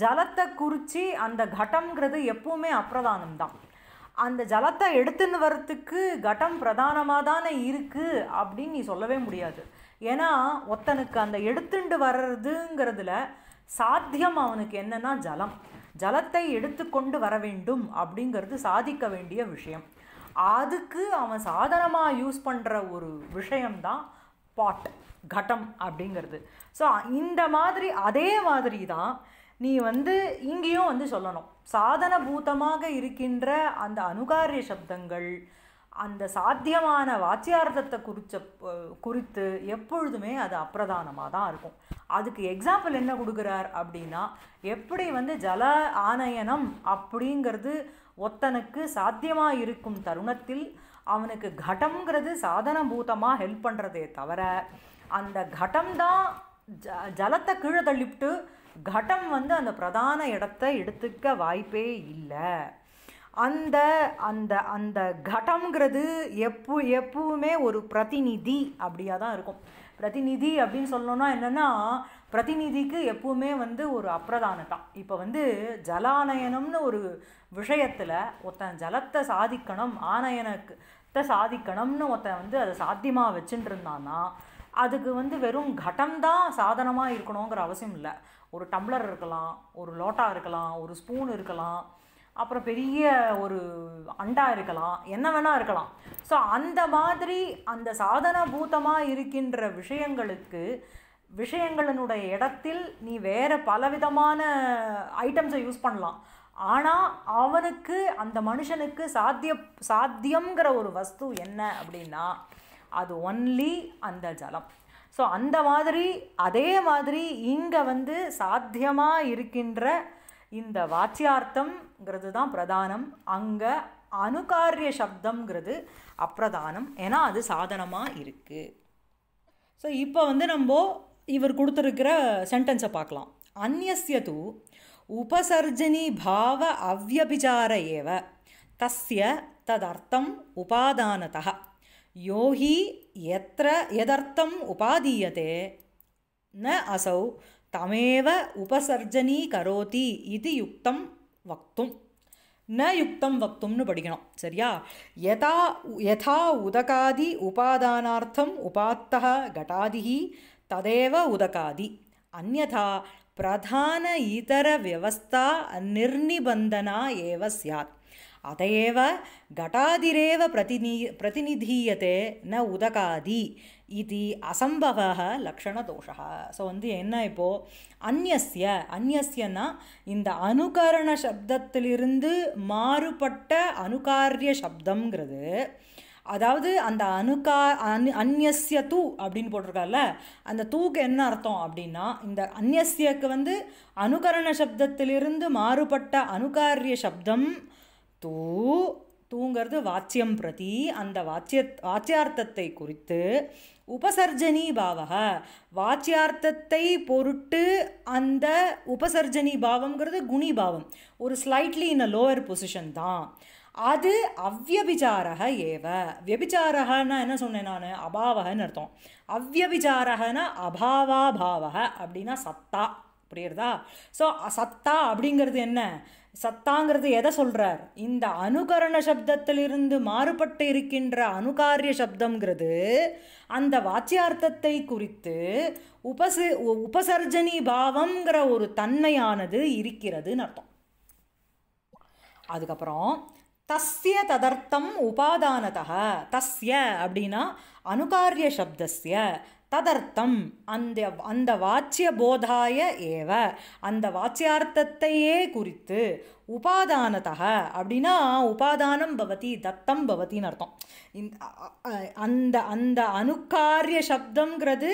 ஜலத்தை குறித்து அந்த கட்டங்கிறது எப்பவுமே அப்பிரதானம் தான் அந்த ஜலத்தை எடுத்துன்னு வரத்துக்கு கட்டம் பிரதானமாக தானே இருக்குது அப்படின்னு நீ சொல்லவே முடியாது ஏன்னா ஒத்தனுக்கு அந்த எடுத்துண்டு வர்றதுங்கிறதுல சாத்தியம் அவனுக்கு என்னன்னா ஜலம் ஜலத்தை எடுத்துக்கொண்டு வர வேண்டும் அப்படிங்கிறது சாதிக்க வேண்டிய விஷயம் அதுக்கு அவன் சாதனமாக யூஸ் பண்ணுற ஒரு விஷயம்தான் பாட் கட்டம் அப்படிங்கிறது ஸோ இந்த மாதிரி அதே மாதிரி தான் நீ வந்து இங்கேயும் வந்து சொல்லணும் சாதன பூத்தமாக இருக்கின்ற அந்த அனுகாரிய சப்தங்கள் அந்த சாத்தியமான வாச்சியார்த்தத்தை குறித்த குறித்து எப்பொழுதுமே அது அப்பிரதானமாக தான் இருக்கும் அதுக்கு எக்ஸாம்பிள் என்ன கொடுக்குறார் அப்படின்னா எப்படி வந்து ஜல ஆனயனம் அப்படிங்கிறது ஒத்தனுக்கு சாத்தியமாக இருக்கும் தருணத்தில் அவனுக்கு சாதன பூதமாக ஹெல்ப் பண்ணுறதே தவிர அந்த கட்டம்தான் ஜ ஜலத்தை கீழே தள்ளிவிட்டு கடம் வந்து அந்த பிரதான இடத்த எடுத்துக்க வாய்ப்பே இல்லை அந்த அந்த அந்த கட்டம்ங்கிறது எப்போ எப்பவுமே ஒரு பிரதிநிதி அப்படியாக தான் இருக்கும் பிரதிநிதி அப்படின்னு சொல்லணும்னா என்னென்னா பிரதிநிதிக்கு எப்பவுமே வந்து ஒரு அப்பிரதானத்தான் இப்போ வந்து ஜலானயனம்னு ஒரு விஷயத்தில் ஒருத்தன் ஜலத்தை சாதிக்கணும் ஆனயனத்தை சாதிக்கணும்னு ஒருத்தன் வந்து அதை சாத்தியமாக வச்சுட்டு இருந்தான்னா அதுக்கு வந்து வெறும் கட்டம்தான் சாதனமாக இருக்கணுங்கிற அவசியம் இல்லை ஒரு டம்ளர் இருக்கலாம் ஒரு லோட்டா இருக்கலாம் ஒரு ஸ்பூன் இருக்கலாம் அப்புறம் பெரிய ஒரு அண்டா இருக்கலாம் என்ன வேணால் இருக்கலாம் ஸோ அந்த மாதிரி அந்த சாதன பூத்தமாக இருக்கின்ற விஷயங்களுக்கு விஷயங்களினுடைய இடத்தில் நீ வேறு பலவிதமான ஐட்டம்ஸை யூஸ் பண்ணலாம் ஆனால் அவனுக்கு அந்த மனுஷனுக்கு சாத்திய சாத்தியங்கிற ஒரு வஸ்து என்ன அப்படின்னா அது ஒன்லி அந்த ஜலம் ஸோ அந்த மாதிரி அதே மாதிரி இங்கே வந்து சாத்தியமாக இருக்கின்ற இந்த வாச்சியார்த்தம்ங்கிறது தான் பிரதானம் அங்கே அணுகாரிய சப்தம்ங்கிறது அப்பிரதானம் ஏன்னா அது சாதனமாக இருக்குது ஸோ இப்போ வந்து நம்ம இவர் கொடுத்துருக்கிற சென்டென்ஸை பார்க்கலாம் அந்நிய தூ உபசர்ஜினி பாவ அவ்யபிச்சார ஏவ தஸ்ய ததர்த்தம் உபாதானதா யோகி எத்திர எதர்த்தம் உபாதீயதே ந அசௌ தமேவ உபசர்ஜனீ கரோதி இது யுக்தம் வக்தும் ந யுக்தம் வக்தும்னு படிக்கணும் சரியா யதா யதா உதகாதி உபாதானார்த்தம் உபாத்தக கட்டாதிகி ததேவ உதகாதி அந்யதா பிரதான இதர வியவஸ்தா நிர்நிபந்தனா ஏவ சியாத் अत एव घटादिरेव प्रतिनि प्रतिनिधीयते न இது அசம்பவ லக்ஷணதோஷா ஸோ வந்து என்ன இப்போது அந்நஸ்ய அந்நஸ்யன்னா இந்த அனுகரண சப்தத்திலிருந்து மாறுபட்ட அனுகாரிய சப்தங்கிறது அதாவது அந்த அணுகா அன் அந்நியசிய தூ அப்படின்னு போட்டிருக்கால அந்த தூக்கு என்ன அர்த்தம் அப்படின்னா இந்த அந்நியசியக்கு வந்து அனுகரண சப்தத்திலிருந்து மாறுபட்ட அனுகாரிய சப்தம் தூ தூங்கிறது வாச்சியம் பிரதி அந்த வாச்சிய வாச்சியார்த்தத்தை குறித்து உபசர்ஜனி பாவக வாச்சியார்த்தத்தை பொருட்டு அந்த உபசர்ஜனி பாவங்கிறது குணி பாவம் ஒரு slightly in a lower position தான் அது அவ்யபிச்சாரக ஏவ வியபிச்சாரகன்னா என்ன சொன்னேன் நான் அபாவகன்னு அர்த்தம் அவ்யபிச்சாரகனா அபாவாபாவக அப்படின்னா சத்தா புரியுறதா ஸோ சத்தா அப்படிங்கிறது என்ன சத்தாங்கிறது எதை சொல்கிறார் இந்த அனுகரண சப்தத்திலிருந்து மாறுபட்டு இருக்கின்ற அனுகாரிய சப்தங்கிறது அந்த வாச்சியார்த்தத்தை குறித்து உபசு உபசர்ஜனி பாவங்கிற ஒரு தன்மையானது இருக்கிறதுன்னு அர்த்தம் அதுக்கப்புறம் தஸ்ய ததர்த்தம் உபாதானதா தஸ்ய அப்படின்னா அனுகாரிய சப்தஸ்ய ததர்த்தம் அந்த அந்த வாச்சிய போதாய ஏவ அந்த வாச்சியார்த்தத்தையே குறித்து உபாதானதா அப்படின்னா உபாதானம் பவதி தத்தம் பவத்தின்னு அர்த்தம் அந்த அந்த அணுக்காரிய சப்தங்கிறது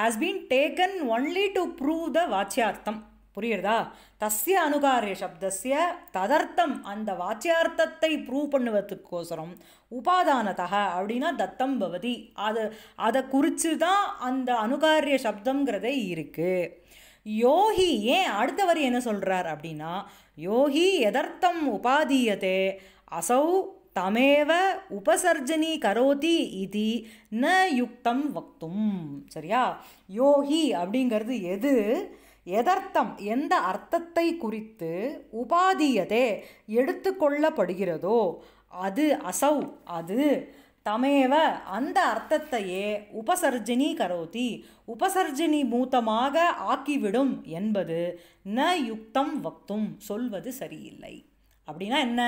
has been taken only to prove the வாச்சியார்த்தம் புரியுறதா தஸ்ய அனுகாரிய சப்தஸ்ய ததர்த்தம் அந்த வாச்சியார்த்தத்தை ப்ரூவ் பண்ணுவதுக்கோசரம் உபாதானதா அப்படின்னா தத்தம் பவதி அது அதை குறித்து தான் அந்த அனுகாரிய சப்தங்கிறதே இருக்குது யோகி ஏன் அடுத்தவர் என்ன சொல்கிறார் அப்படின்னா யோகி எதர்த்தம் உபாதீயதே அசௌ தமேவ உபசர்ஜனி கரோதி இது ந யுக்தம் வக்தும் சரியா யோகி அப்படிங்கிறது எது எதர்த்தம் எந்த அர்த்தத்தை குறித்து உபாதியதே எடுத்துக்கொள்ளப்படுகிறதோ அது அசௌ அது தமேவ அந்த அர்த்தத்தையே உபசர்ஜினி கரோதி உபசர்ஜினி மூத்தமாக ஆக்கிவிடும் என்பது ந யுக்தம் வக்தும் சொல்வது சரியில்லை அப்படின்னா என்ன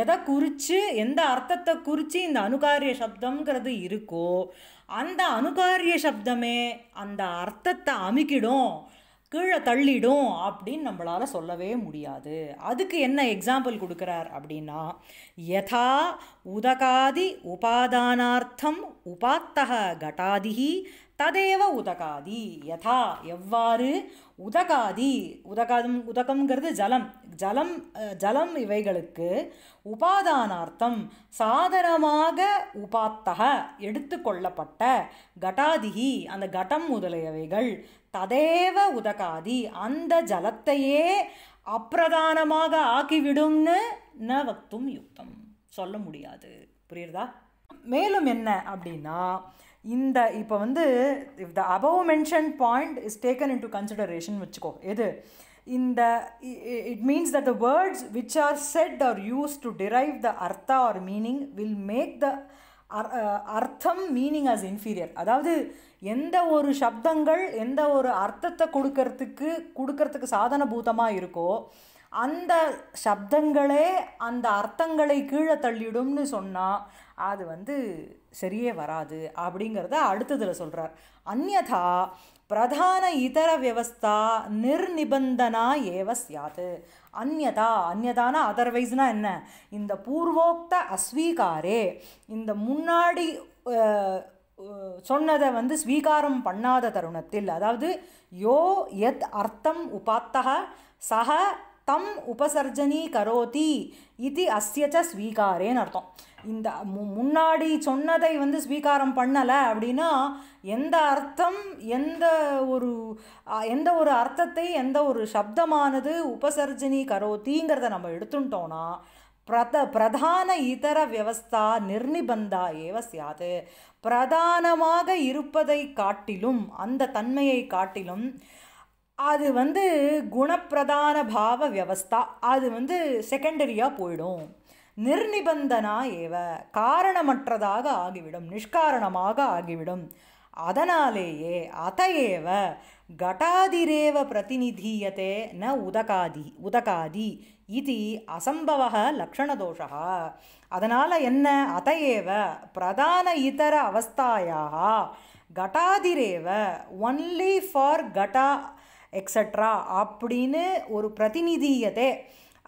எதை குறித்து எந்த அர்த்தத்தை குறித்து இந்த அனுகாரிய சப்தங்கிறது இருக்கோ அந்த அனுகாரிய சப்தமே அந்த அர்த்தத்தை அமுக்கிடும் கீழே தள்ளிடும் அப்படின்னு நம்மளால் சொல்லவே முடியாது அதுக்கு என்ன எக்ஸாம்பிள் கொடுக்குறார் அப்படின்னா யதா உதகாதி உபாதானார்த்தம் உபாத்தக கட்டாதிகி ததேவ உதகாதி யதா எவ்வாறு உதகாதி உதகாதம் உதகம்ங்கிறது ஜலம் ஜலம் ஜலம் இவைகளுக்கு உபாதானார்த்தம் சாதனமாக உபாத்தக எடுத்துக்கொள்ளப்பட்ட கட்டாதிகி அந்த கட்டம் முதலியவைகள் ததேவ உதகாதி அந்த ஜலத்தையே அப்பிரதானமாக ஆக்கிவிடும்னு ந வக்தும் யுக்தம் சொல்ல முடியாது புரியுறதா மேலும் என்ன அப்படின்னா இந்த இப்போ வந்து if the above mention point is taken into consideration வச்சுக்கோ எது இந்த it means that the words which are said or used to derive the அர்த்தா or meaning will make the அர்த்தம் மீனிங் ஆஸ் இன்ஃபீரியர் அதாவது எந்த ஒரு சப்தங்கள் எந்த ஒரு அர்த்தத்தை கொடுக்கறதுக்கு கொடுக்கறதுக்கு சாதன பூதமாக இருக்கோ அந்த சப்தங்களே அந்த அர்த்தங்களை கீழே தள்ளிடும்னு சொன்னால் அது வந்து சரியே வராது அப்படிங்கிறத அடுத்ததில் சொல்கிறார் அந்நதா பிரதான இதர வியவஸ்தா நிர்நிபந்தனா ஏவ சியாது அந்நதா அந்நதான அதர்வைஸ்னால் என்ன இந்த பூர்வோக்த அஸ்வீகாரே இந்த முன்னாடி சொன்னதை வந்து ஸ்வீகாரம் பண்ணாத தருணத்தில் அதாவது யோ எத் அர்த்தம் உபாத்தக சக தம் உபசர்ஜனி கரோதி இது அஸ்யச்ச ஸ்வீகாரேன்னு அர்த்தம் இந்த முன்னாடி சொன்னதை வந்து ஸ்வீகாரம் பண்ணலை அப்படின்னா எந்த அர்த்தம் எந்த ஒரு எந்த ஒரு அர்த்தத்தை எந்த ஒரு சப்தமானது உபசர்ஜனி கரோத்திங்கிறத நம்ம எடுத்துட்டோம்னா பிரத பிரதான இதர வியவஸ்தா நிர்நிபந்தா ஏவ சியாது பிரதானமாக இருப்பதை காட்டிலும் அந்த தன்மையை காட்டிலும் அது வந்து குணப்பிரதான பாவ வியவஸ்தா அது வந்து செகண்டரியாக போயிடும் நிர்நிபந்தனா ஏவ காரணமற்றதாக ஆகிவிடும் நிஷ்காரணமாக ஆகிவிடும் அதனாலேயே அத ஏவ கட்டாதிரேவ பிரதிநிதீயத்தே ந உதகாதி உதகாதி இது அசம்பவ லக்ஷணதோஷா அதனால் என்ன அத ஏவ பிரதான இதர அவஸ்தாயாக கட்டாதிரேவ ஒன்லி ஃபார் கட்டா எக்ஸட்ரா அப்படின்னு ஒரு பிரதிநிதியதே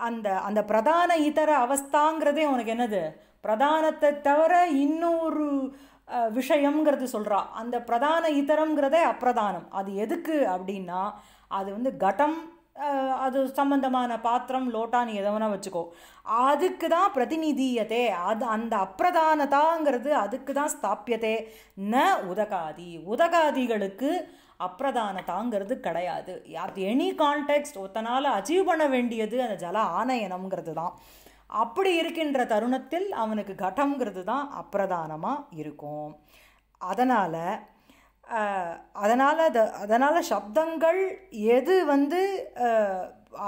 அந்த அந்த பிரதான இதர அவஸ்தாங்கிறதே உனக்கு என்னது பிரதானத்தை தவிர இன்னொரு விஷயம்ங்கிறது சொல்கிறா அந்த பிரதான இதரங்கிறதே அப்பிரதானம் அது எதுக்கு அப்படின்னா அது வந்து கட்டம் அது சம்பந்தமான பாத்திரம் லோட்டா நீ எதவனா வச்சுக்கோ அதுக்கு தான் பிரதிநிதியதே அது அந்த அப்பிரதானதாங்கிறது அதுக்கு தான் ஸ்தாப்பியதே ந உதகாதி உதகாதிகளுக்கு அப்பிரதான தாங்கிறது கிடையாது அட் எனி கான்டெக்ட் ஒருத்தனால் அச்சீவ் பண்ண வேண்டியது அந்த ஜல ஆணையனம்ங்கிறது தான் அப்படி இருக்கின்ற தருணத்தில் அவனுக்கு கட்டம்ங்கிறது தான் அப்பிரதானமாக இருக்கும் அதனால் அதனால் அதனால் சப்தங்கள் எது வந்து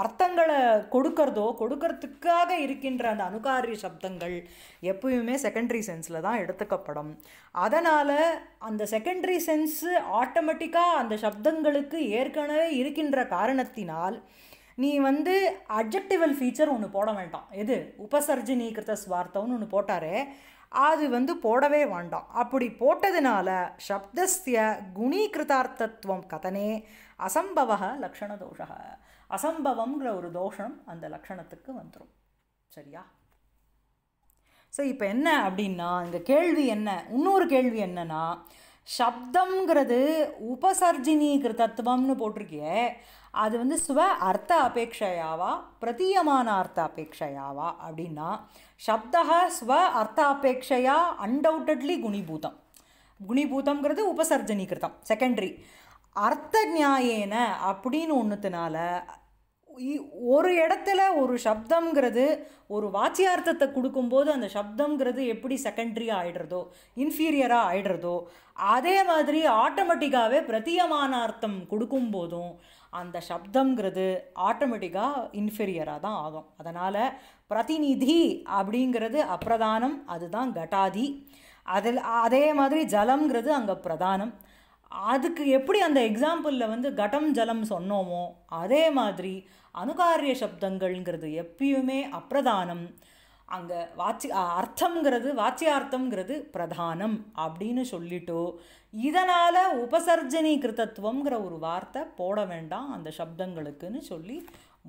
அர்த்தங்களை கொடுக்கறதோ கொடுக்கறதுக்காக இருக்கின்ற அந்த அனுகாரிய சப்தங்கள் எப்பயுமே செகண்டரி சென்ஸில் தான் எடுத்துக்கப்படும் அதனால் அந்த செகண்டரி சென்ஸு ஆட்டோமேட்டிக்காக அந்த சப்தங்களுக்கு ஏற்கனவே இருக்கின்ற காரணத்தினால் நீ வந்து அப்ஜெக்டிவல் ஃபீச்சர் ஒன்று போட வேண்டாம் எது உபசர்ஜினீகிருத்த ஸ்வார்த்தம்னு ஒன்று போட்டாரே அது வந்து போடவே வேண்டாம் அப்படி போட்டதுனால சப்தஸ்ய குணீகிருதார்த்தத்துவம் கதனே அசம்பவ தோஷ அசம்பவங்கிற ஒரு தோஷம் அந்த லக்ஷணத்துக்கு வந்துடும் சரியா ஸோ இப்போ என்ன அப்படின்னா இந்த கேள்வி என்ன இன்னொரு கேள்வி என்னன்னா சப்தம்ங்கிறது உபசர்ஜினிங்கிற தத்துவம்னு போட்டிருக்கியே அது வந்து சுவ அர்த்த அபேட்சையாவா பிரதீயமான அர்த்த அபேட்சையாவா அப்படின்னா சப்தா ஸ்வ அர்த்த அபேட்சையா அன்டவுட்டட்லி குணிபூதம் குணிபூதம்ங்கிறது உபசர்ஜனீகிருத்தம் செகண்டரி அர்த்த நியாயேன அப்படின்னு ஒன்றுத்தினால ஒரு இடத்துல ஒரு சப்தங்கிறது ஒரு வாச்சியார்த்தத்தை கொடுக்கும்போது அந்த சப்தங்கிறது எப்படி செகண்ட்ரியாக ஆயிடுறதோ இன்ஃபீரியராக ஆயிடுறதோ அதே மாதிரி ஆட்டோமேட்டிக்காகவே அர்த்தம் கொடுக்கும்போதும் அந்த சப்தங்கிறது ஆட்டோமேட்டிக்காக இன்ஃபீரியராக தான் ஆகும் அதனால் பிரதிநிதி அப்படிங்கிறது அப்பிரதானம் அதுதான் கட்டாதி அதில் அதே மாதிரி ஜலம்ங்கிறது அங்கே பிரதானம் அதுக்கு எப்படி அந்த எக்ஸாம்பிளில் வந்து கடம் ஜலம் சொன்னோமோ அதே மாதிரி அனுகாரிய சப்தங்கள்ங்கிறது எப்பயுமே அப்பிரதானம் அங்கே வாட்சி அர்த்தங்கிறது வாச்சியார்த்தங்கிறது பிரதானம் அப்படின்னு சொல்லிட்டோ இதனால் உபசர்ஜனி கிருத்தத்துவங்கிற ஒரு வார்த்தை போட வேண்டாம் அந்த சப்தங்களுக்குன்னு சொல்லி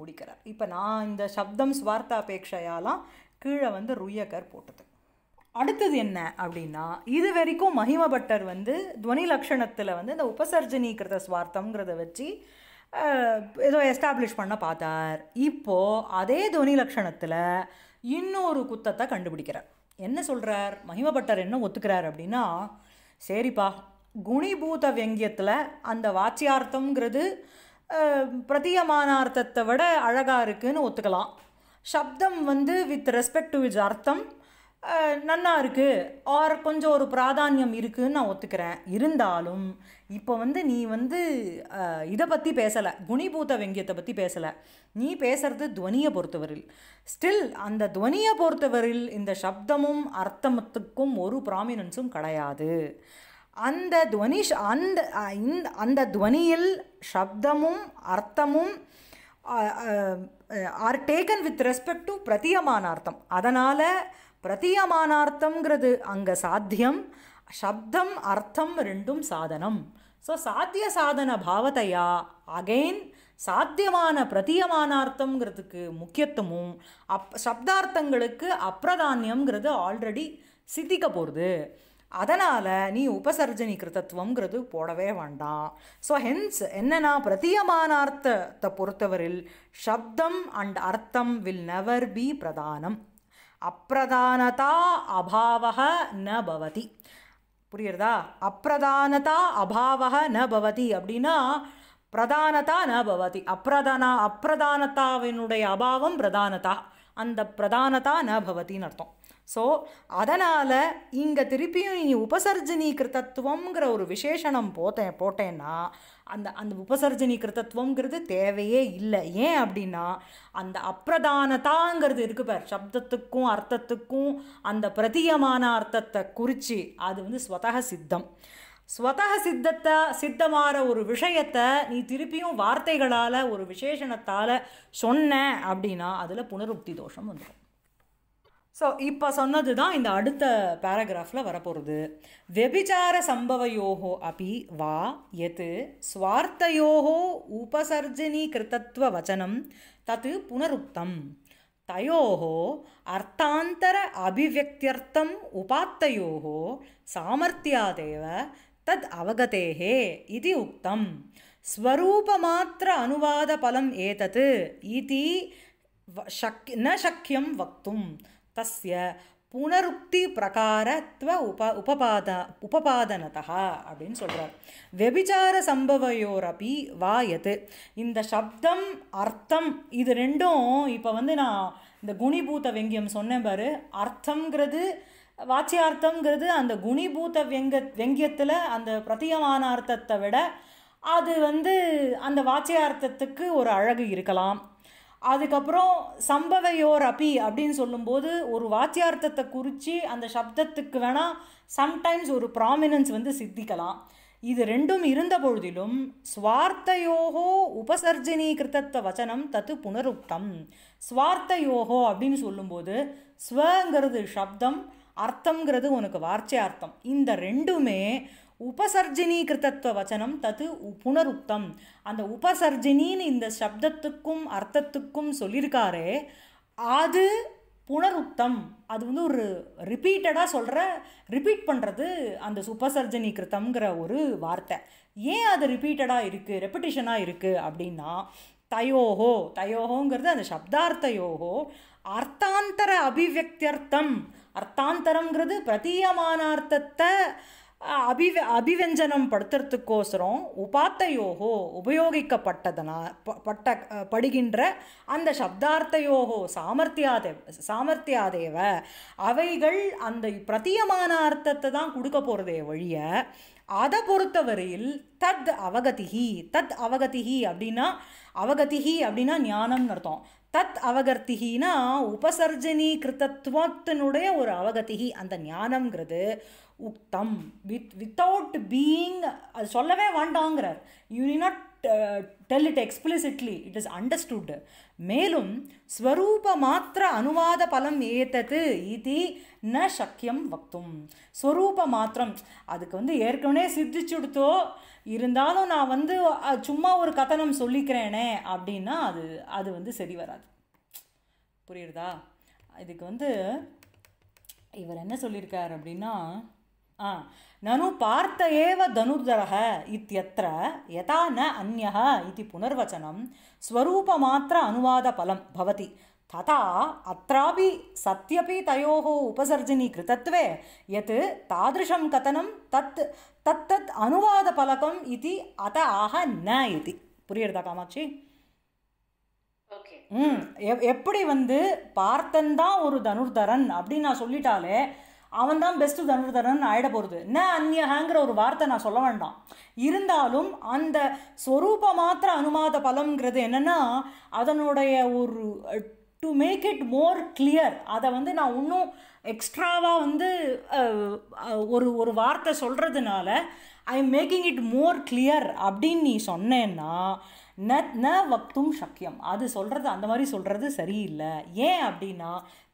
முடிக்கிறார் இப்போ நான் இந்த சப்தம் சுவார்த்தாபேட்சையாலாம் கீழே வந்து ருயக்கர் போட்டது அடுத்தது என்ன அப்படின்னா இது வரைக்கும் மகிமபட்டர் வந்து துவனி லக்ஷணத்தில் வந்து இந்த உபசர்ஜனீகிருத சுவார்த்தங்கிறத வச்சு ஏதோ எஸ்டாப்ளிஷ் பண்ண பார்த்தார் இப்போது அதே துவனி லக்ஷணத்தில் இன்னொரு குத்தத்தை கண்டுபிடிக்கிறார் என்ன சொல்கிறார் மகிமப்பட்டர் என்ன ஒத்துக்கிறார் அப்படின்னா சரிப்பா குணிபூத வெங்கியத்தில் அந்த வாச்சியார்த்தம்ங்கிறது பிரதியமானார்த்தத்தை விட அழகாக இருக்குதுன்னு ஒத்துக்கலாம் சப்தம் வந்து வித் ரெஸ்பெக்ட் டு இஸ் அர்த்தம் நன்னா இருக்குது ஆர் கொஞ்சம் ஒரு பிராதானியம் இருக்குதுன்னு நான் ஒத்துக்கிறேன் இருந்தாலும் இப்போ வந்து நீ வந்து இதை பற்றி பேசலை குணிபூத்த வெங்கியத்தை பற்றி பேசலை நீ பேசுறது துவனியை பொறுத்தவரில் ஸ்டில் அந்த துவனியை பொறுத்தவரில் இந்த சப்தமும் அர்த்தமத்துக்கும் ஒரு ப்ராமினன்ஸும் கிடையாது அந்த துவனி அந்த இந்த அந்த துவனியில் சப்தமும் அர்த்தமும் are taken with respect to பிரதியமான அர்த்தம் அதனால் பிரதியமானார்த்தங்கிறது அங்கே சாத்தியம் சப்தம் அர்த்தம் ரெண்டும் சாதனம் ஸோ சாத்திய சாதன பாவத்தையா அகெயின் சாத்தியமான பிரதியமானார்த்தங்கிறதுக்கு முக்கியத்துவமும் அப் சப்தார்த்தங்களுக்கு அப்பிரதானியங்கிறது ஆல்ரெடி சித்திக்க போகிறது அதனால் நீ உபசர்ஜனி கிருத்தத்துவங்கிறது போடவே வேண்டாம் ஸோ ஹென்ஸ் என்னென்னா பிரதியமானார்த்தத்தை பொறுத்தவரில் சப்தம் அண்ட் அர்த்தம் வில் நெவர் பி பிரதானம் அப்பிரதானதா அபாவக ந பவதி புரியுறதா அப்பிரதானதா அபாவக ந பவதி அப்படின்னா பிரதானதா ந பவதி அப்பிரதானா அப்பிரதானத்தாவினுடைய அபாவம் பிரதானதா அந்த பிரதானதா ந பவத்தின்னு அர்த்தம் ஸோ அதனால் இங்கே திருப்பியும் நீ உபசர்ஜினீகிருத்தத்துவங்கிற ஒரு விசேஷனம் போத்தேன் போட்டேன்னா அந்த அந்த உபசர்ஜனி கிருத்தத்துவங்கிறது தேவையே இல்லை ஏன் அப்படின்னா அந்த அப்பிரதானதாங்கிறது இருக்குது பார் சப்தத்துக்கும் அர்த்தத்துக்கும் அந்த பிரதியமான அர்த்தத்தை குறித்து அது வந்து ஸ்வதக சித்தம் ஸ்வதக சித்தத்தை சித்தமாகிற ஒரு விஷயத்தை நீ திருப்பியும் வார்த்தைகளால் ஒரு விசேஷணத்தால் சொன்ன அப்படின்னா அதில் புனருப்தி தோஷம் வந்துடும் ஸோ இப்போ சொன்னது தான் இந்த அடுத்த பேராகிராஃபில் வரப்போகிறது வெபிச்சார சம்பவயோகோ அப்படி வா எது ஸ்வார்த்தையோகோ உபசர்ஜினி கிருத்தத்துவ வச்சனம் தத்து புனருக்தம் தயோகோ அர்த்தாந்தர அபிவியக்தியர்த்தம் உபாத்தையோகோ சாமர்த்தியாதேவ தத் அவகதேகே இது உக்தம் மாத்திர அனுவாத பலம் ஏதத் இது சக் ந சக்கியம் வக்தும் தஸ்ய புனருக்தி பிரகாரத்துவ உப உபபாத உபபாதனதா அப்படின்னு சொல்கிறார் வெபிச்சார சம்பவையோரபி எது இந்த சப்தம் அர்த்தம் இது ரெண்டும் இப்போ வந்து நான் இந்த குணிபூத்த வெங்கியம் சொன்னேன் பாரு அர்த்தங்கிறது வாச்சியார்த்தங்கிறது அந்த குணிபூத்த வெங்க வெங்கியத்தில் அந்த பிரதியமான அர்த்தத்தை விட அது வந்து அந்த வாச்சியார்த்தத்துக்கு ஒரு அழகு இருக்கலாம் அதுக்கப்புறம் சம்பவையோர் அபி அப்படின்னு சொல்லும்போது ஒரு வாத்தியார்த்தத்தை குறித்து அந்த சப்தத்துக்கு வேணால் சம்டைம்ஸ் ஒரு ப்ராமினன்ஸ் வந்து சித்திக்கலாம் இது ரெண்டும் இருந்த பொழுதிலும் ஸ்வார்த்தையோகோ உபசர்ஜினீகிருத்த வச்சனம் தத்து புனருக்தம் ஸ்வார்த்தையோகோ அப்படின்னு சொல்லும்போது ஸ்வங்கிறது சப்தம் அர்த்தங்கிறது உனக்கு வார்த்தை அர்த்தம் இந்த ரெண்டுமே உபசர்ஜினீகிருத்தத்துவ வச்சனம் தது புனருக்தம் அந்த உபசர்ஜினின்னு இந்த சப்தத்துக்கும் அர்த்தத்துக்கும் சொல்லியிருக்காரு அது புனருக்தம் அது வந்து ஒரு ரிப்பீட்டடாக சொல்கிற ரிப்பீட் பண்ணுறது அந்த கிருத்தம்ங்கிற ஒரு வார்த்தை ஏன் அது ரிப்பீட்டடாக இருக்குது ரெப்படிஷனாக இருக்குது அப்படின்னா தயோஹோ தயோஹோங்கிறது அந்த சப்தார்த்தயோகோ அர்த்தாந்தர அபிவியக்தியர்த்தம் அர்த்தாந்தரங்கிறது பிரதீயமானார்த்தத்தை அபிவ அபிவஞ்சனம் படுத்துறதுக்கோசரம் உபாத்தையோகோ உபயோகிக்கப்பட்டதனா பட்ட படுகின்ற அந்த சப்தார்த்தையோகோ சாமர்த்தியாதே சாமர்த்தியாதேவ அவைகள் அந்த பிரதியமான அர்த்தத்தை தான் கொடுக்க போகிறதே வழிய அதை பொறுத்தவரையில் தத் அவகதிகி தத் அவகதிகி அப்படின்னா அவகதிகி அப்படின்னா ஞானம் அர்த்தம் தத் அவகர்த்திகினா உபசர்ஜனி ஒரு அவகதிகி அந்த ஞானம்ங்கிறது உக்தம் வித் வித்தவுட் பீயிங் அது சொல்லவே வேண்டாங்கிறார் you not tell it explicitly it is understood மேலும் ஸ்வரூப மாத்திர அனுவாத பலம் ஏத்தது இது ந சக்கியம் வக்தும் ஸ்வரூப மாத்திரம் அதுக்கு வந்து ஏற்கனவே சித்திச்சுடுத்தோ இருந்தாலும் நான் வந்து சும்மா ஒரு கதனம் சொல்லிக்கிறேனே அப்படின்னா அது அது வந்து சரி வராது புரியுறதா இதுக்கு வந்து இவர் என்ன சொல்லியிருக்கார் அப்படின்னா ननु पार्थ एव धनुर्धरः इत्यत्र यथा न अन्यः इति पुनर्वचनं स्वरूपमात्र अनुवादफलं भवति तथा अत्रापि सत्यपि तयोः उपसर्जनीकृतत्वे यत् तादृशं कथनं तत् तत्तत् अनुवादफलकम् इति अत आह न इति புரியுறதா காமாட்சி ம் எப்படி வந்து பார்த்தன் தான் ஒரு தனுர்தரன் அப்படின்னு நான் சொல்லிட்டாலே அவன் தான் பெஸ்ட்டு தனுர்தரன் ஆகிட போகிறது என்ன அந்நியகாங்கிற ஒரு வார்த்தை நான் சொல்ல வேண்டாம் இருந்தாலும் அந்த ஸ்வரூப மாத்திர அனுமாத பலம்ங்கிறது என்னென்னா அதனுடைய ஒரு to make it more clear அதை வந்து நான் இன்னும் எக்ஸ்ட்ராவாக வந்து ஒரு ஒரு வார்த்தை சொல்கிறதுனால I am making it more clear அப்படின்னு நீ சொன்னேன்னா ந ந வக்தும் சக்கியம் அது சொல்கிறது அந்த மாதிரி சொல்கிறது சரியில்லை ஏன் அப்படின்னா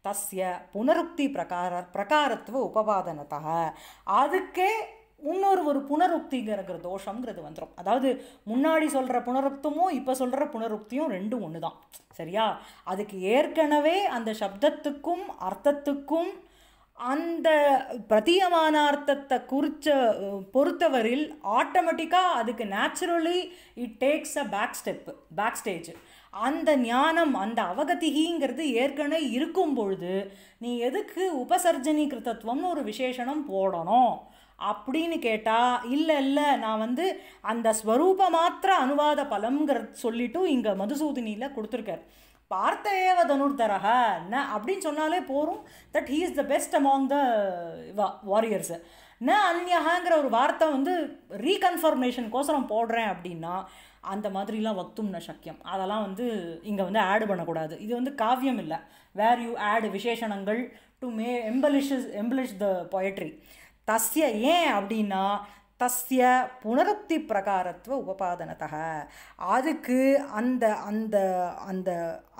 தஸ்ய புனருக்தி பிரகார பிரகாரத்துவ உபவாதனத்தா அதுக்கே இன்னொரு ஒரு புனருக்திங்கிற தோஷங்கிறது வந்துடும் அதாவது முன்னாடி சொல்கிற புனருக்தமும் இப்போ சொல்கிற புனருக்தியும் ரெண்டும் ஒன்று தான் சரியா அதுக்கு ஏற்கனவே அந்த சப்தத்துக்கும் அர்த்தத்துக்கும் அந்த அர்த்தத்தை குறித்த பொறுத்தவரில் ஆட்டோமேட்டிக்காக அதுக்கு naturally it takes a back step back stage அந்த ஞானம் அந்த அவகதிகிங்கிறது ஏற்கனவே இருக்கும் பொழுது நீ எதுக்கு உபசர்ஜனி கிருத்தத்துவம்னு ஒரு விசேஷனம் போடணும் அப்படின்னு கேட்டால் இல்லை இல்லை நான் வந்து அந்த ஸ்வரூப மாத்திர அனுவாத பலம்ங்கிறது சொல்லிட்டு இங்கே மதுசூதினியில் கொடுத்துருக்கார் பார்த்த ஏவ தனுர்தரக ந அப்படின்னு சொன்னாலே போகும் that he is the best among the warriors ந அந்யகாங்கிற ஒரு வார்த்தை வந்து கோசரம் போடுறேன் அப்படின்னா அந்த மாதிரிலாம் வக்தும்ன சக்கியம் அதெல்லாம் வந்து இங்கே வந்து ஆடு பண்ணக்கூடாது இது வந்து காவியம் இல்லை வேர் யூ ஆடு விசேஷணங்கள் to may embellishes embellish the poetry தஸ்ய ஏன் அப்படின்னா தஸ்ய புனருக்தி பிரகாரத்துவ உபபாதனத்தக அதுக்கு அந்த அந்த அந்த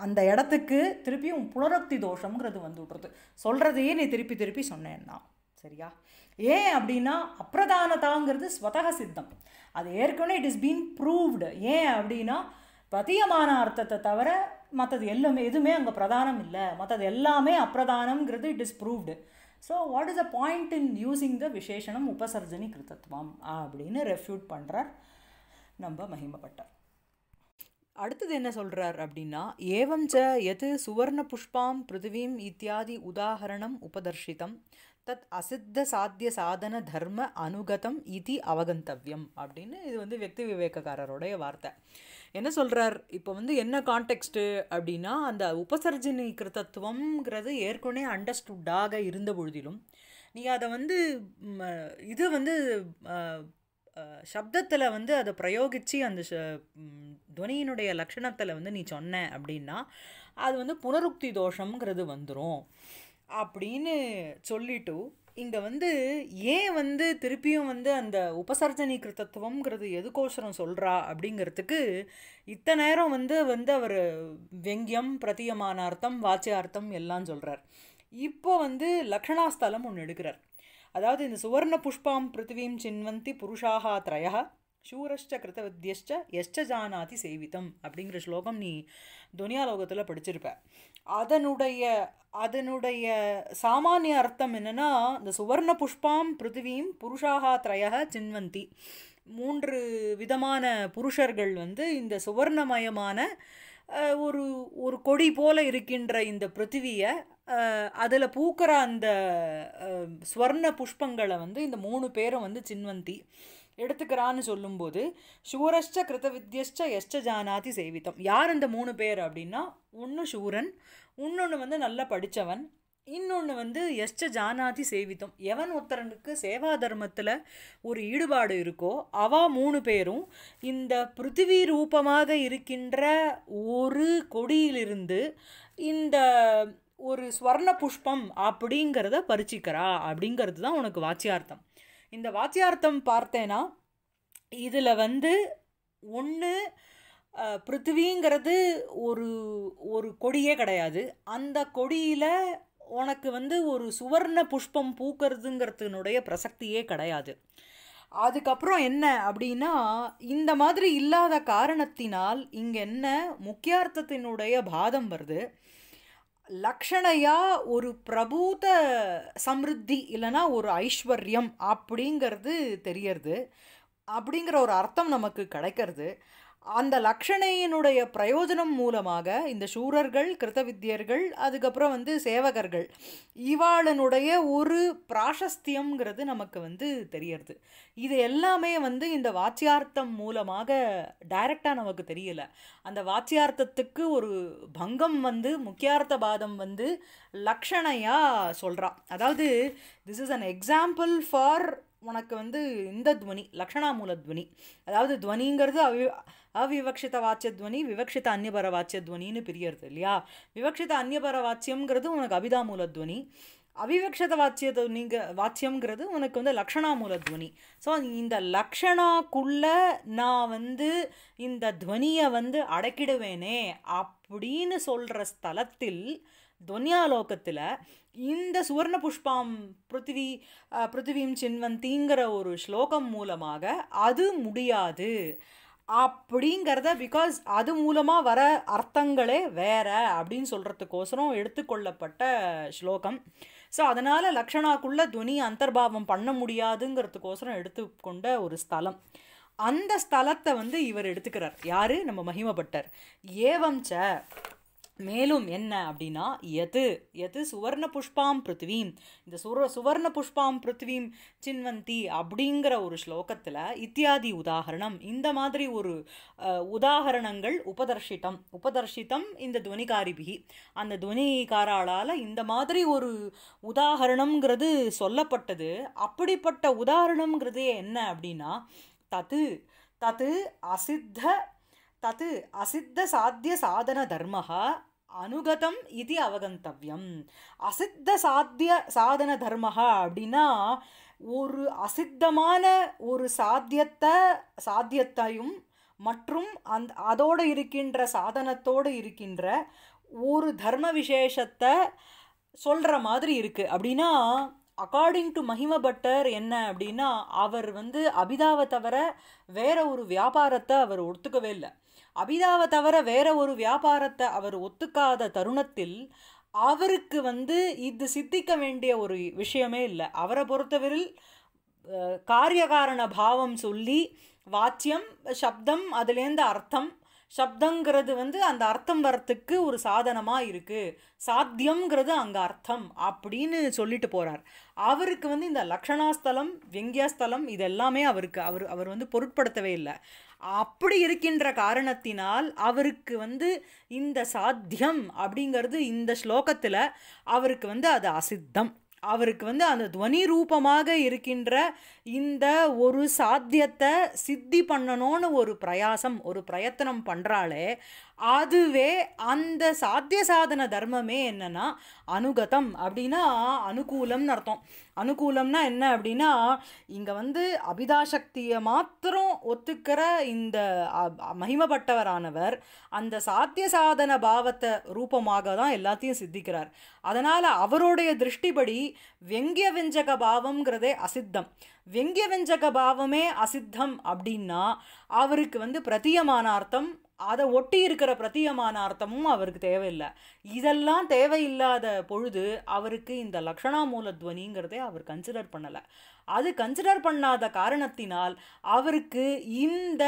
அந்த இடத்துக்கு திருப்பியும் புனருக்தி தோஷங்கிறது வந்து விட்றது சொல்கிறதையே நீ திருப்பி திருப்பி சொன்னேன்னா சரியா ஏன் அப்படின்னா அப்பிரதானதாங்கிறது ஸ்வதக சித்தம் அது ஏற்கனவே இட் இஸ் பீன் ப்ரூவ்டு ஏன் அப்படின்னா பிரதியமான அர்த்தத்தை தவிர மற்றது எல்லாமே எதுவுமே அங்கே பிரதானம் இல்லை மற்றது எல்லாமே அப்பிரதானம்ங்கிறது it is proved so what is a point in using the விசேஷனம் உபசர்ஜனி கிருத்தத்துவம் அப்படின்னு ரெஃப்யூட் பண்ணுறார் நம்ம மகிமப்பட்டார் அடுத்தது என்ன சொல்கிறார் அப்படின்னா ஏவம் ச எது சுவர்ண புஷ்பாம் பிருத்திவீம் இத்தியாதி உதாகரணம் உபதர்ஷிதம் தத் அசித்த சாத்திய சாதன தர்ம அனுகதம் இது அவகந்தவியம் அப்படின்னு இது வந்து வெக்தி விவேகக்காரருடைய வார்த்தை என்ன சொல்கிறார் இப்போ வந்து என்ன கான்டெக்ஸ்ட்டு அப்படின்னா அந்த உபசர்ஜினி கிருத்தத்துவங்கிறது ஏற்கனவே அண்டர்ஸ்டுடாக இருந்த பொழுதிலும் நீ அதை வந்து இது வந்து சப்தத்தில் வந்து அதை பிரயோகித்து அந்த துவனியினுடைய லக்ஷணத்தில் வந்து நீ சொன்ன அப்படின்னா அது வந்து புனருக்தி தோஷங்கிறது வந்துடும் அப்படின்னு சொல்லிட்டு இங்கே வந்து ஏன் வந்து திருப்பியும் வந்து அந்த உபசர்ஜனி தத்துவங்கிறது எதுக்கோசரம் சொல்கிறா அப்படிங்கிறதுக்கு இத்தனை நேரம் வந்து வந்து அவர் வெங்கியம் பிரதியமான அர்த்தம் வாச்சியார்த்தம் எல்லாம் சொல்கிறார் இப்போ வந்து லக்ஷணாஸ்தலம் ஒன்று எடுக்கிறார் அதாவது இந்த சுவர்ண புஷ்பாம் பிருத்திவீம் சின்வந்தி புருஷாக திரயா சூரஷ்ட கிருத்தவித்யஷ்ட எஷ்ட ஜானாதி சேவித்தம் அப்படிங்கிற ஸ்லோகம் நீ துனியா லோகத்தில் படிச்சிருப்ப அதனுடைய அதனுடைய சாமானிய அர்த்தம் என்னென்னா இந்த சுவர்ண புஷ்பாம் பிருத்திவியும் புருஷாகா திரையாக சின்வந்தி மூன்று விதமான புருஷர்கள் வந்து இந்த சுவர்ணமயமான ஒரு ஒரு கொடி போல இருக்கின்ற இந்த பிருத்திவியை அதில் பூக்கிற அந்த ஸ்வர்ண புஷ்பங்களை வந்து இந்த மூணு பேரும் வந்து சின்வந்தி எடுத்துக்கிறான்னு சொல்லும்போது சூரஷ்ட கிருத வித்யஷ்ட எஷ்ட ஜானாதி சேவித்தம் யார் இந்த மூணு பேர் அப்படின்னா ஒன்று சூரன் இன்னொன்று வந்து நல்லா படித்தவன் இன்னொன்று வந்து எஷ்ட ஜானாதி சேவித்தம் எவன் ஒருத்தரனுக்கு சேவா தர்மத்தில் ஒரு ஈடுபாடு இருக்கோ அவா மூணு பேரும் இந்த பிருத்திவி ரூபமாக இருக்கின்ற ஒரு கொடியிலிருந்து இந்த ஒரு ஸ்வர்ண புஷ்பம் அப்படிங்கிறத பறிச்சிக்கிறா அப்படிங்கிறது தான் உனக்கு வாச்சியார்த்தம் இந்த வாத்தியார்த்தம் பார்த்தேன்னா இதில் வந்து ஒன்று பிருத்திவிங்கிறது ஒரு ஒரு கொடியே கிடையாது அந்த கொடியில் உனக்கு வந்து ஒரு சுவர்ண புஷ்பம் பூக்கிறதுங்கிறதுனுடைய பிரசக்தியே கிடையாது அதுக்கப்புறம் என்ன அப்படின்னா இந்த மாதிரி இல்லாத காரணத்தினால் இங்கே என்ன முக்கியார்த்தத்தினுடைய பாதம் வருது லக்ஷணையா ஒரு பிரபூத சம்ருத்தி இல்லைனா ஒரு ஐஸ்வர்யம் அப்படிங்கிறது தெரியறது அப்படிங்கிற ஒரு அர்த்தம் நமக்கு கிடைக்கிறது அந்த லக்ஷணையினுடைய பிரயோஜனம் மூலமாக இந்த சூரர்கள் கிருத்தவித்தியர்கள் அதுக்கப்புறம் வந்து சேவகர்கள் இவாளனுடைய ஒரு பிராசஸ்தியம்ங்கிறது நமக்கு வந்து தெரியறது இது எல்லாமே வந்து இந்த வாச்சியார்த்தம் மூலமாக டைரக்டாக நமக்கு தெரியலை அந்த வாச்சியார்த்தத்துக்கு ஒரு பங்கம் வந்து முக்கியார்த்த பாதம் வந்து லக்ஷணையாக சொல்கிறான் அதாவது this is an example for உனக்கு வந்து இந்த துவனி லக்ஷணாமூல துவனி அதாவது துவனிங்கிறது அவி அவிவக்ஷித வாச்சியத்வனி விவக்ஷித அந்நியபர வாச்சியத்வனின்னு பிரியறது இல்லையா விவக்ஷித அந்நியபர வாச்சியம்ங்கிறது உனக்கு அபிதா மூலத்வனி அவிவக்ஷத வாட்சியத்தை நீங்கள் வாச்சியம்ங்கிறது உனக்கு வந்து லக்ஷணா துவனி ஸோ இந்த லக்ஷணாக்குள்ளே நான் வந்து இந்த துவனியை வந்து அடக்கிடுவேனே அப்படின்னு சொல்கிற ஸ்தலத்தில் துவனியாலோகத்தில் இந்த சுவர்ண புஷ்பாம் பிருத்திவி பிருத்திவியும் சின்வந்திங்கிற ஒரு ஸ்லோகம் மூலமாக அது முடியாது அப்படிங்கிறத பிகாஸ் அது மூலமாக வர அர்த்தங்களே வேற அப்படின்னு சொல்கிறதுக்கோசரம் எடுத்துக்கொள்ளப்பட்ட ஸ்லோகம் ஸோ அதனால் லக்ஷணாக்குள்ளே துனி அந்தர்பாவம் பண்ண முடியாதுங்கிறதுக்கோசரம் எடுத்துக்கொண்ட ஒரு ஸ்தலம் அந்த ஸ்தலத்தை வந்து இவர் எடுத்துக்கிறார் யார் நம்ம மகிமப்பட்டர் ஏவம் ச மேலும் என்ன அப்படின்னா எது எது சுவர்ண புஷ்பாம் பிருத்திவீம் இந்த சுர சுவர்ண புஷ்பாம் பிருத்திவீம் சின்வந்தி அப்படிங்கிற ஒரு ஸ்லோகத்தில் இத்தியாதி உதாகரணம் இந்த மாதிரி ஒரு உதாகரணங்கள் உபதர்ஷித்தம் உபதர்ஷித்தம் இந்த துவனிகாரிபிகி அந்த துவனிகாராளால் இந்த மாதிரி ஒரு உதாகரணம்ங்கிறது சொல்லப்பட்டது அப்படிப்பட்ட உதாரணம்ங்கிறது என்ன அப்படின்னா தத்து தத்து அசித்த தத்து அசித்த சாத்திய சாதன தர்ம அனுகதம் இது அவகந்தவியம் அசித்த சாத்திய சாதன தர்மகா அப்படின்னா ஒரு அசித்தமான ஒரு சாத்தியத்தை சாத்தியத்தையும் மற்றும் அந் அதோடு இருக்கின்ற சாதனத்தோடு இருக்கின்ற ஒரு தர்ம விசேஷத்தை சொல்கிற மாதிரி இருக்குது அப்படின்னா அக்கார்டிங் டு மஹிம பட்டர் என்ன அப்படின்னா அவர் வந்து அபிதாவை தவிர வேற ஒரு வியாபாரத்தை அவர் ஒத்துக்கவே இல்லை அபிதாவை தவிர வேற ஒரு வியாபாரத்தை அவர் ஒத்துக்காத தருணத்தில் அவருக்கு வந்து இது சித்திக்க வேண்டிய ஒரு விஷயமே இல்லை அவரை பொறுத்தவரில் காரியகாரண பாவம் சொல்லி வாச்சியம் சப்தம் அதுலேருந்து அர்த்தம் சப்தங்கிறது வந்து அந்த அர்த்தம் வரத்துக்கு ஒரு சாதனமாக இருக்குது சாத்தியங்கிறது அங்கே அர்த்தம் அப்படின்னு சொல்லிட்டு போகிறார் அவருக்கு வந்து இந்த லக்ஷணாஸ்தலம் வெங்கியாஸ்தலம் இது எல்லாமே அவருக்கு அவர் அவர் வந்து பொருட்படுத்தவே இல்லை அப்படி இருக்கின்ற காரணத்தினால் அவருக்கு வந்து இந்த சாத்தியம் அப்படிங்கிறது இந்த ஸ்லோகத்தில் அவருக்கு வந்து அது அசித்தம் அவருக்கு வந்து அந்த துவனி ரூபமாக இருக்கின்ற இந்த ஒரு சாத்தியத்தை சித்தி பண்ணணும்னு ஒரு பிரயாசம் ஒரு பிரயத்தனம் பண்ணுறாலே அதுவே அந்த சாத்திய சாதன தர்மமே என்னென்னா அனுகதம் அப்படின்னா அனுகூலம்னு அர்த்தம் அனுகூலம்னா என்ன அப்படின்னா இங்கே வந்து அபிதாசக்தியை மாத்திரம் ஒத்துக்கிற இந்த மகிமப்பட்டவரானவர் அந்த சாத்திய சாதன பாவத்தை ரூபமாக தான் எல்லாத்தையும் சித்திக்கிறார் அதனால் அவருடைய திருஷ்டிப்படி வெங்கிய வெஞ்சக பாவம்ங்கிறதே அசித்தம் வெங்கிய வெஞ்சக பாவமே அசித்தம் அப்படின்னா அவருக்கு வந்து பிரதியமான அர்த்தம் அதை ஒட்டி இருக்கிற பிரத்தியமான அர்த்தமும் அவருக்கு தேவையில்லை இதெல்லாம் தேவையில்லாத பொழுது அவருக்கு இந்த லக்ஷணா மூல துவனிங்கிறதே அவர் கன்சிடர் பண்ணலை அது கன்சிடர் பண்ணாத காரணத்தினால் அவருக்கு இந்த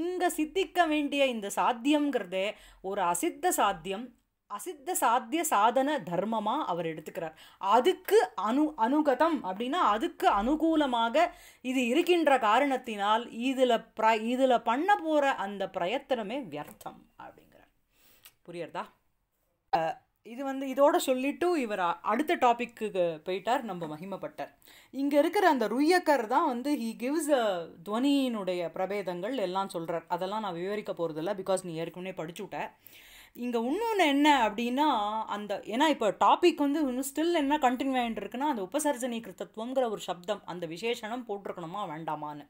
இங்கே சித்திக்க வேண்டிய இந்த சாத்தியங்கிறதே ஒரு அசித்த சாத்தியம் அசித்த சாத்திய சாதன தர்மமாக அவர் எடுத்துக்கிறார் அதுக்கு அனு அனுகதம் அப்படின்னா அதுக்கு அனுகூலமாக இது இருக்கின்ற காரணத்தினால் இதில் ப்ர இதில் பண்ண போகிற அந்த பிரயத்தனமே வியர்த்தம் அப்படிங்கிறார் புரியறதா இது வந்து இதோட சொல்லிட்டு இவர் அடுத்த டாபிக்கு போயிட்டார் நம்ம மகிமப்பட்டார் இங்கே இருக்கிற அந்த ருய்யக்கர் தான் வந்து ஹீ கிவ்ஸ் துவனியினுடைய பிரபேதங்கள் எல்லாம் சொல்கிறார் அதெல்லாம் நான் விவரிக்க போகிறதில்ல பிகாஸ் நீ ஏற்கனவே படிச்சுட்டேன் இங்கே இன்னொன்று என்ன அப்படின்னா அந்த ஏன்னா இப்போ டாபிக் வந்து இன்னும் ஸ்டில் என்ன கண்டினியூ ஆகிட்டு இருக்குன்னா அந்த உபசர்ஜனி கிருத்தத்துவங்கிற ஒரு சப்தம் அந்த விசேஷனம் போட்டிருக்கணுமா வேண்டாமான்னு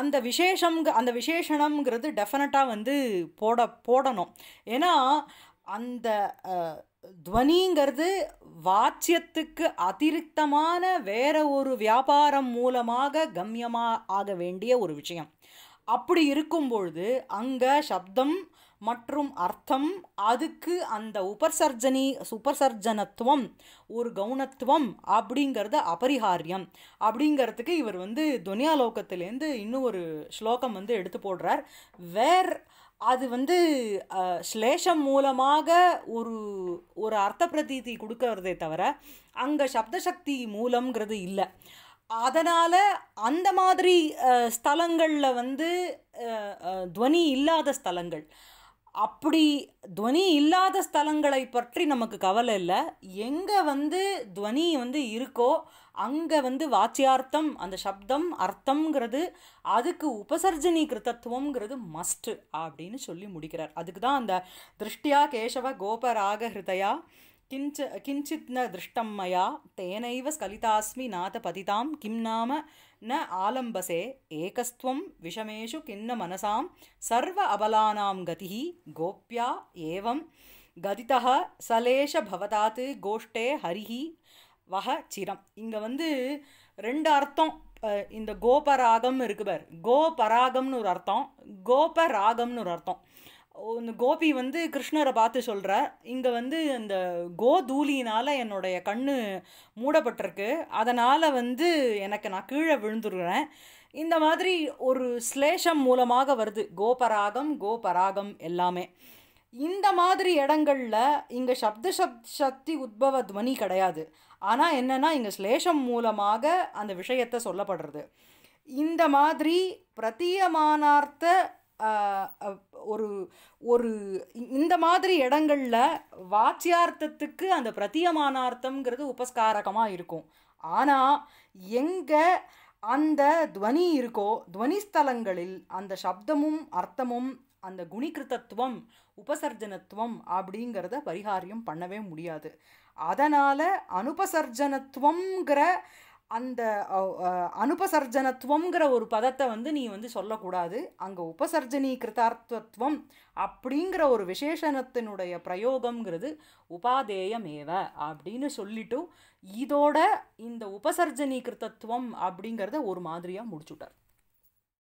அந்த விசேஷம் அந்த விசேஷணம்ங்கிறது டெஃபினட்டாக வந்து போட போடணும் ஏன்னா அந்த துவனிங்கிறது வாச்சியத்துக்கு அதிருக்தமான வேற ஒரு வியாபாரம் மூலமாக கம்யமாக ஆக வேண்டிய ஒரு விஷயம் அப்படி இருக்கும்பொழுது அங்கே சப்தம் மற்றும் அர்த்தம் அதுக்கு அந்த உபசர்ஜனி சுபசர்ஜனத்துவம் ஒரு கவுனத்துவம் அப்படிங்கிறது அபரிகாரியம் அப்படிங்கிறதுக்கு இவர் வந்து துனியாலோகத்திலேருந்து இன்னும் ஒரு ஸ்லோகம் வந்து எடுத்து போடுறார் வேர் அது வந்து ஸ்லேஷம் மூலமாக ஒரு ஒரு அர்த்த பிரதீதி கொடுக்கறதே தவிர அங்கே சப்தசக்தி மூலம்ங்கிறது இல்லை அதனால் அந்த மாதிரி ஸ்தலங்களில் வந்து துவனி இல்லாத ஸ்தலங்கள் அப்படி துவனி இல்லாத ஸ்தலங்களை பற்றி நமக்கு கவலை இல்லை எங்கே வந்து துவனி வந்து இருக்கோ அங்கே வந்து வாச்சியார்த்தம் அந்த சப்தம் அர்த்தம்ங்கிறது அதுக்கு உபசர்ஜனி கிருத்தத்துவங்கிறது மஸ்ட்டு அப்படின்னு சொல்லி முடிக்கிறார் அதுக்கு தான் அந்த திருஷ்டியா கேசவ கோபராக ஹிருதயா किञ्च किञ्चित् न दृष्टं मया तेनैव स्खलितास्मि नाथ पतितां किं नाम न आलम्बसे एकस्त्वं विषमेषु किन्न मनसां सर्व अबलानां गतिः गोप्या एवं கதிதக சலேஷ பவதாத்து கோஷ்டே ஹரிஹி வஹ சிரம் இங்கே வந்து ரெண்டு அர்த்தம் இந்த கோபராகம் இருக்கு பார் கோபராகம்னு ஒரு அர்த்தம் கோபராகம்னு ஒரு அர்த்தம் ஒன்று கோபி வந்து கிருஷ்ணரை பார்த்து சொல்கிற இங்கே வந்து இந்த கோதூலினால் என்னுடைய கண் மூடப்பட்டிருக்கு அதனால் வந்து எனக்கு நான் கீழே விழுந்துடுறேன் இந்த மாதிரி ஒரு ஸ்லேஷம் மூலமாக வருது கோபராகம் கோபராகம் எல்லாமே இந்த மாதிரி இடங்களில் இங்கே சப்த சப் சக்தி உத்பவ துவனி கிடையாது ஆனால் என்னென்னா இங்கே ஸ்லேஷம் மூலமாக அந்த விஷயத்தை சொல்லப்படுறது இந்த மாதிரி பிரதீயமானார்த்த ஒரு ஒரு இந்த மாதிரி இடங்களில் வாச்சியார்த்தத்துக்கு அந்த பிரத்தியமானார்த்தம்ங்கிறது உபஸ்காரகமாக இருக்கும் ஆனால் எங்கே அந்த துவனி இருக்கோ துவனிஸ்தலங்களில் அந்த சப்தமும் அர்த்தமும் அந்த குணிகிருத்தத்துவம் உபசர்ஜனத்துவம் அப்படிங்கிறத பரிகாரியம் பண்ணவே முடியாது அதனால் அனுபசர்ஜனத்துவங்கிற அந்த அனுபசர்ஜனத்துவங்கிற ஒரு பதத்தை வந்து நீ வந்து சொல்லக்கூடாது அங்கே உபசர்ஜனீ கிருதார்த்தத்துவம் அப்படிங்கிற ஒரு விசேஷணத்தினுடைய பிரயோகம்ங்கிறது உபாதேயமேவ அப்படின்னு சொல்லிட்டு இதோட இந்த உபசர்ஜனீ கிருத்தத்துவம் அப்படிங்கிறத ஒரு மாதிரியாக முடிச்சுட்டார்